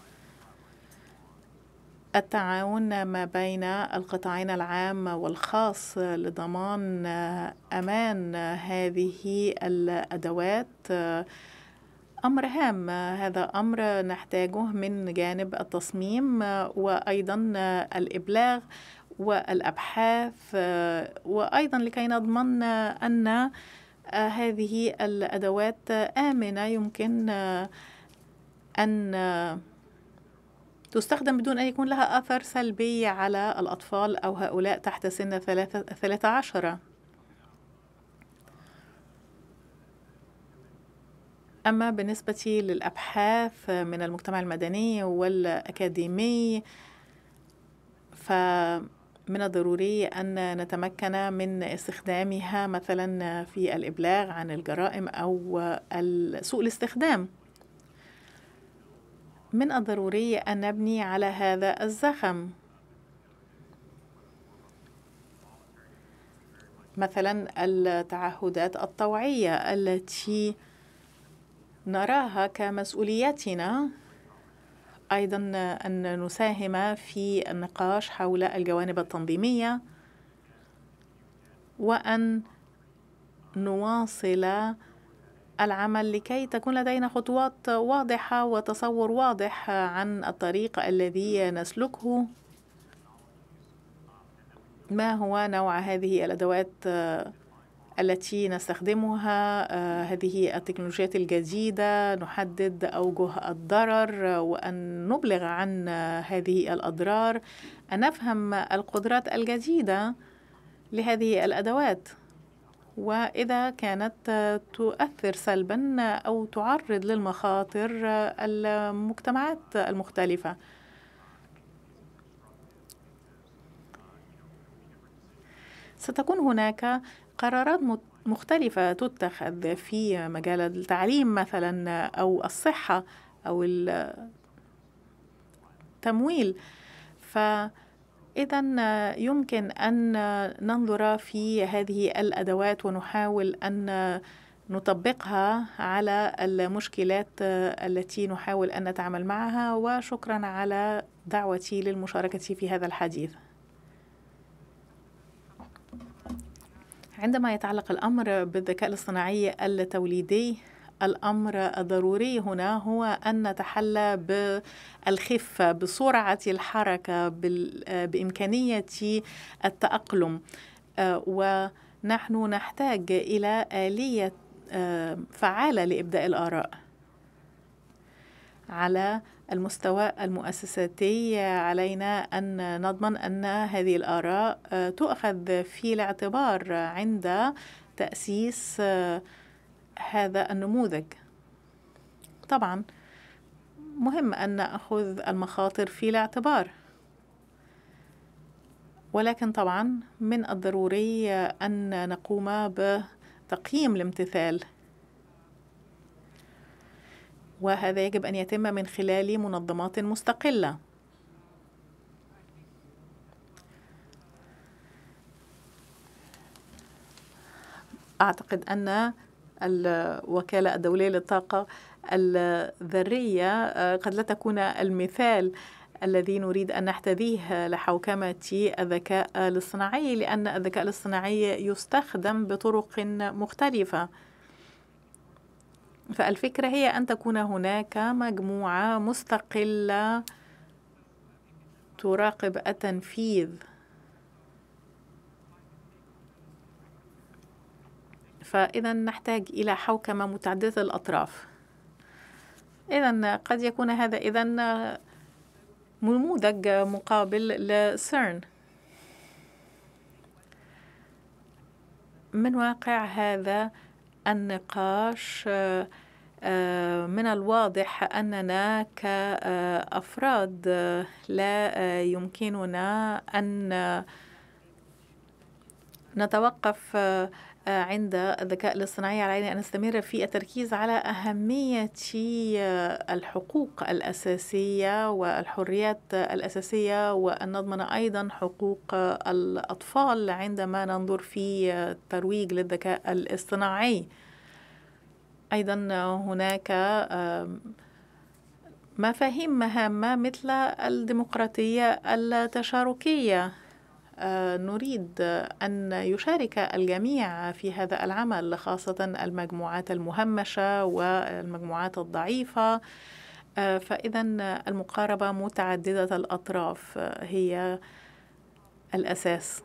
التعاون ما بين القطاعين العام والخاص لضمان أمان هذه الأدوات أمر هام هذا أمر نحتاجه من جانب التصميم وأيضا الإبلاغ والأبحاث وأيضا لكي نضمن أن هذه الأدوات آمنة يمكن آه، أن آه، تستخدم بدون أن يكون لها أثر سلبي على الأطفال أو هؤلاء تحت سن ثلاثة عشرة أما بالنسبة للأبحاث من المجتمع المدني والأكاديمي من الضروري أن نتمكن من استخدامها مثلا في الإبلاغ عن الجرائم أو سوء الاستخدام من الضروري أن نبني على هذا الزخم مثلا التعهدات الطوعية التي نراها كمسؤوليتنا أيضا أن نساهم في النقاش حول الجوانب التنظيمية وأن نواصل العمل لكي تكون لدينا خطوات واضحة وتصور واضح عن الطريق الذي نسلكه ما هو نوع هذه الأدوات التي نستخدمها آه، هذه التكنولوجيات الجديدة نحدد أوجه الضرر وأن نبلغ عن هذه الأضرار أن نفهم القدرات الجديدة لهذه الأدوات وإذا كانت تؤثر سلبا أو تعرض للمخاطر المجتمعات المختلفة ستكون هناك قرارات مختلفة تتخذ في مجال التعليم مثلا أو الصحة أو التمويل فإذا يمكن أن ننظر في هذه الأدوات ونحاول أن نطبقها على المشكلات التي نحاول أن نتعامل معها وشكرا على دعوتي للمشاركة في هذا الحديث عندما يتعلق الأمر بالذكاء الاصطناعي التوليدي الأمر الضروري هنا هو أن نتحلى بالخفة بسرعة الحركة بإمكانية التأقلم آه، ونحن نحتاج إلى آلية آه، فعالة لإبداء الآراء على المستوى المؤسساتي علينا أن نضمن أن هذه الآراء آه، تؤخذ في الاعتبار عند تأسيس آه، هذا النموذج طبعا مهم أن نأخذ المخاطر في الاعتبار ولكن طبعا من الضروري أن نقوم بتقييم الامتثال وهذا يجب أن يتم من خلال منظمات مستقلة أعتقد أن الوكالة الدولية للطاقة الذرية آه، قد لا تكون المثال الذي نريد أن نحتذيه لحوكمة الذكاء الاصطناعي لأن الذكاء الاصطناعي يستخدم بطرق مختلفة فالفكرة هي أن تكون هناك مجموعة مستقلة تراقب التنفيذ فإذا نحتاج إلى حوكمة متعددة الأطراف إذا قد يكون هذا إذا نموذج مقابل لسيرن من واقع هذا النقاش آه، آه، من الواضح أننا كأفراد آه، لا يمكننا أن نتوقف عند الذكاء الاصطناعي علينا أن نستمر في التركيز على أهمية الحقوق الأساسية والحريات الأساسية وأن نضمن أيضا حقوق الأطفال عندما ننظر في الترويج للذكاء الاصطناعي أيضا هناك مفاهيم هامة مثل الديمقراطية التشاركية نريد أن يشارك الجميع في هذا العمل خاصة المجموعات المهمشة والمجموعات الضعيفة آه، فإذا المقاربة متعددة الأطراف آه، هي الأساس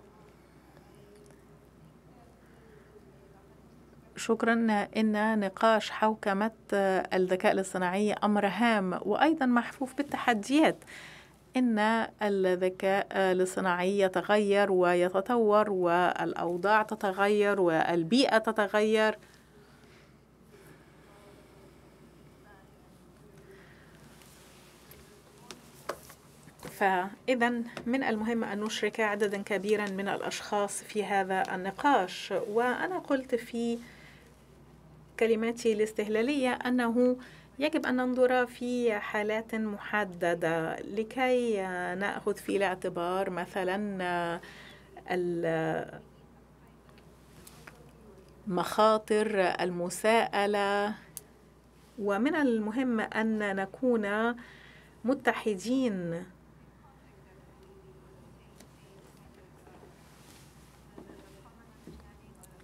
شكرا إن نقاش حوكمة الذكاء الاصطناعي أمر هام وأيضا محفوف بالتحديات ان الذكاء الاصطناعي يتغير ويتطور والاوضاع تتغير والبيئه تتغير فإذا من المهم أن نشرك عددا كبيرا من الأشخاص في هذا النقاش وأنا قلت في كلماتي الاستهلالية أنه يجب أن ننظر في حالات محددة لكي نأخذ في الاعتبار مثلا آه، مخاطر المساءلة ومن المهم أن نكون متحدين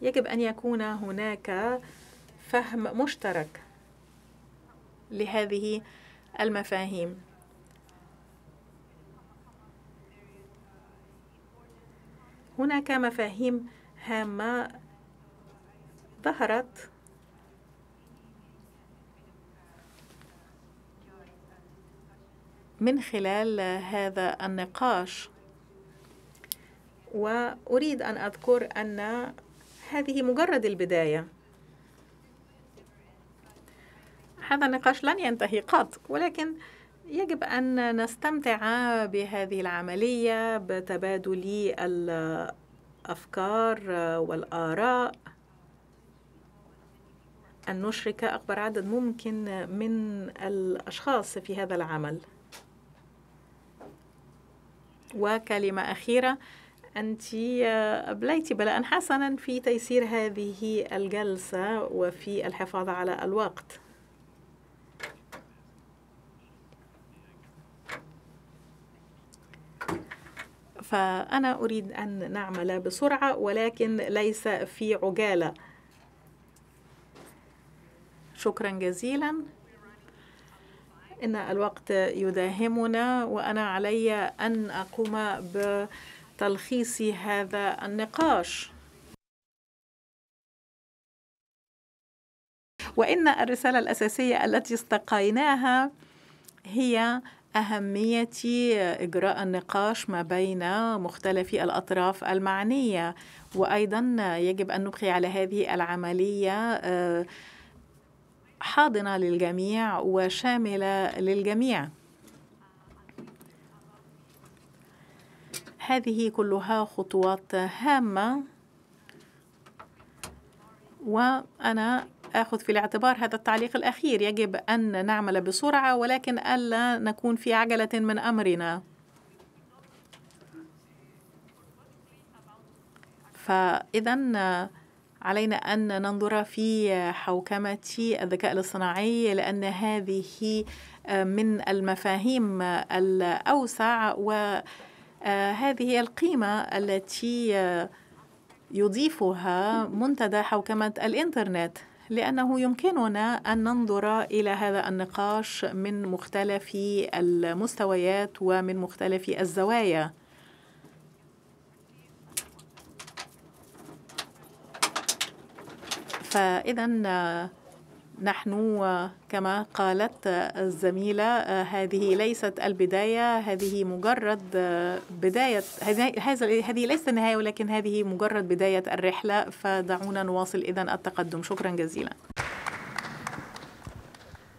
يجب أن يكون هناك فهم مشترك لهذه المفاهيم هناك مفاهيم هامة ظهرت من خلال هذا النقاش وأريد أن أذكر أن هذه مجرد البداية هذا النقاش لن ينتهي قط ولكن يجب أن نستمتع بهذه العملية بتبادل الأفكار والآراء أن نشرك أكبر عدد ممكن من الأشخاص في هذا العمل وكلمة أخيرة أنت أبليت بلاء حسنا في تيسير هذه الجلسة وفي الحفاظ على الوقت فأنا أريد أن نعمل بسرعة ولكن ليس في عجالة شكرا جزيلا إن الوقت يداهمنا وأنا علي أن أقوم بتلخيص هذا النقاش وإن الرسالة الأساسية التي استقيناها هي أهمية إجراء النقاش ما بين مختلف الأطراف المعنية وأيضا يجب أن نبقي على هذه العملية آه، حاضنة للجميع وشاملة للجميع هذه كلها خطوات هامة وأنا آخذ في الاعتبار هذا التعليق الأخير يجب أن نعمل بسرعة ولكن ألا نكون في عجلة من أمرنا فإذا علينا أن ننظر في حوكمة الذكاء الاصطناعي لأن هذه آه، من المفاهيم الأوسع وهذه آه، القيمة التي آه، يضيفها منتدى حوكمة الإنترنت لأنه يمكننا أن ننظر إلى هذا النقاش من مختلف المستويات ومن مختلف الزوايا فإذا نحن كما قالت الزميلة هذه ليست البداية هذه مجرد بداية هذه ليست النهاية ولكن هذه مجرد بداية الرحلة فدعونا نواصل إذا التقدم شكرا جزيلا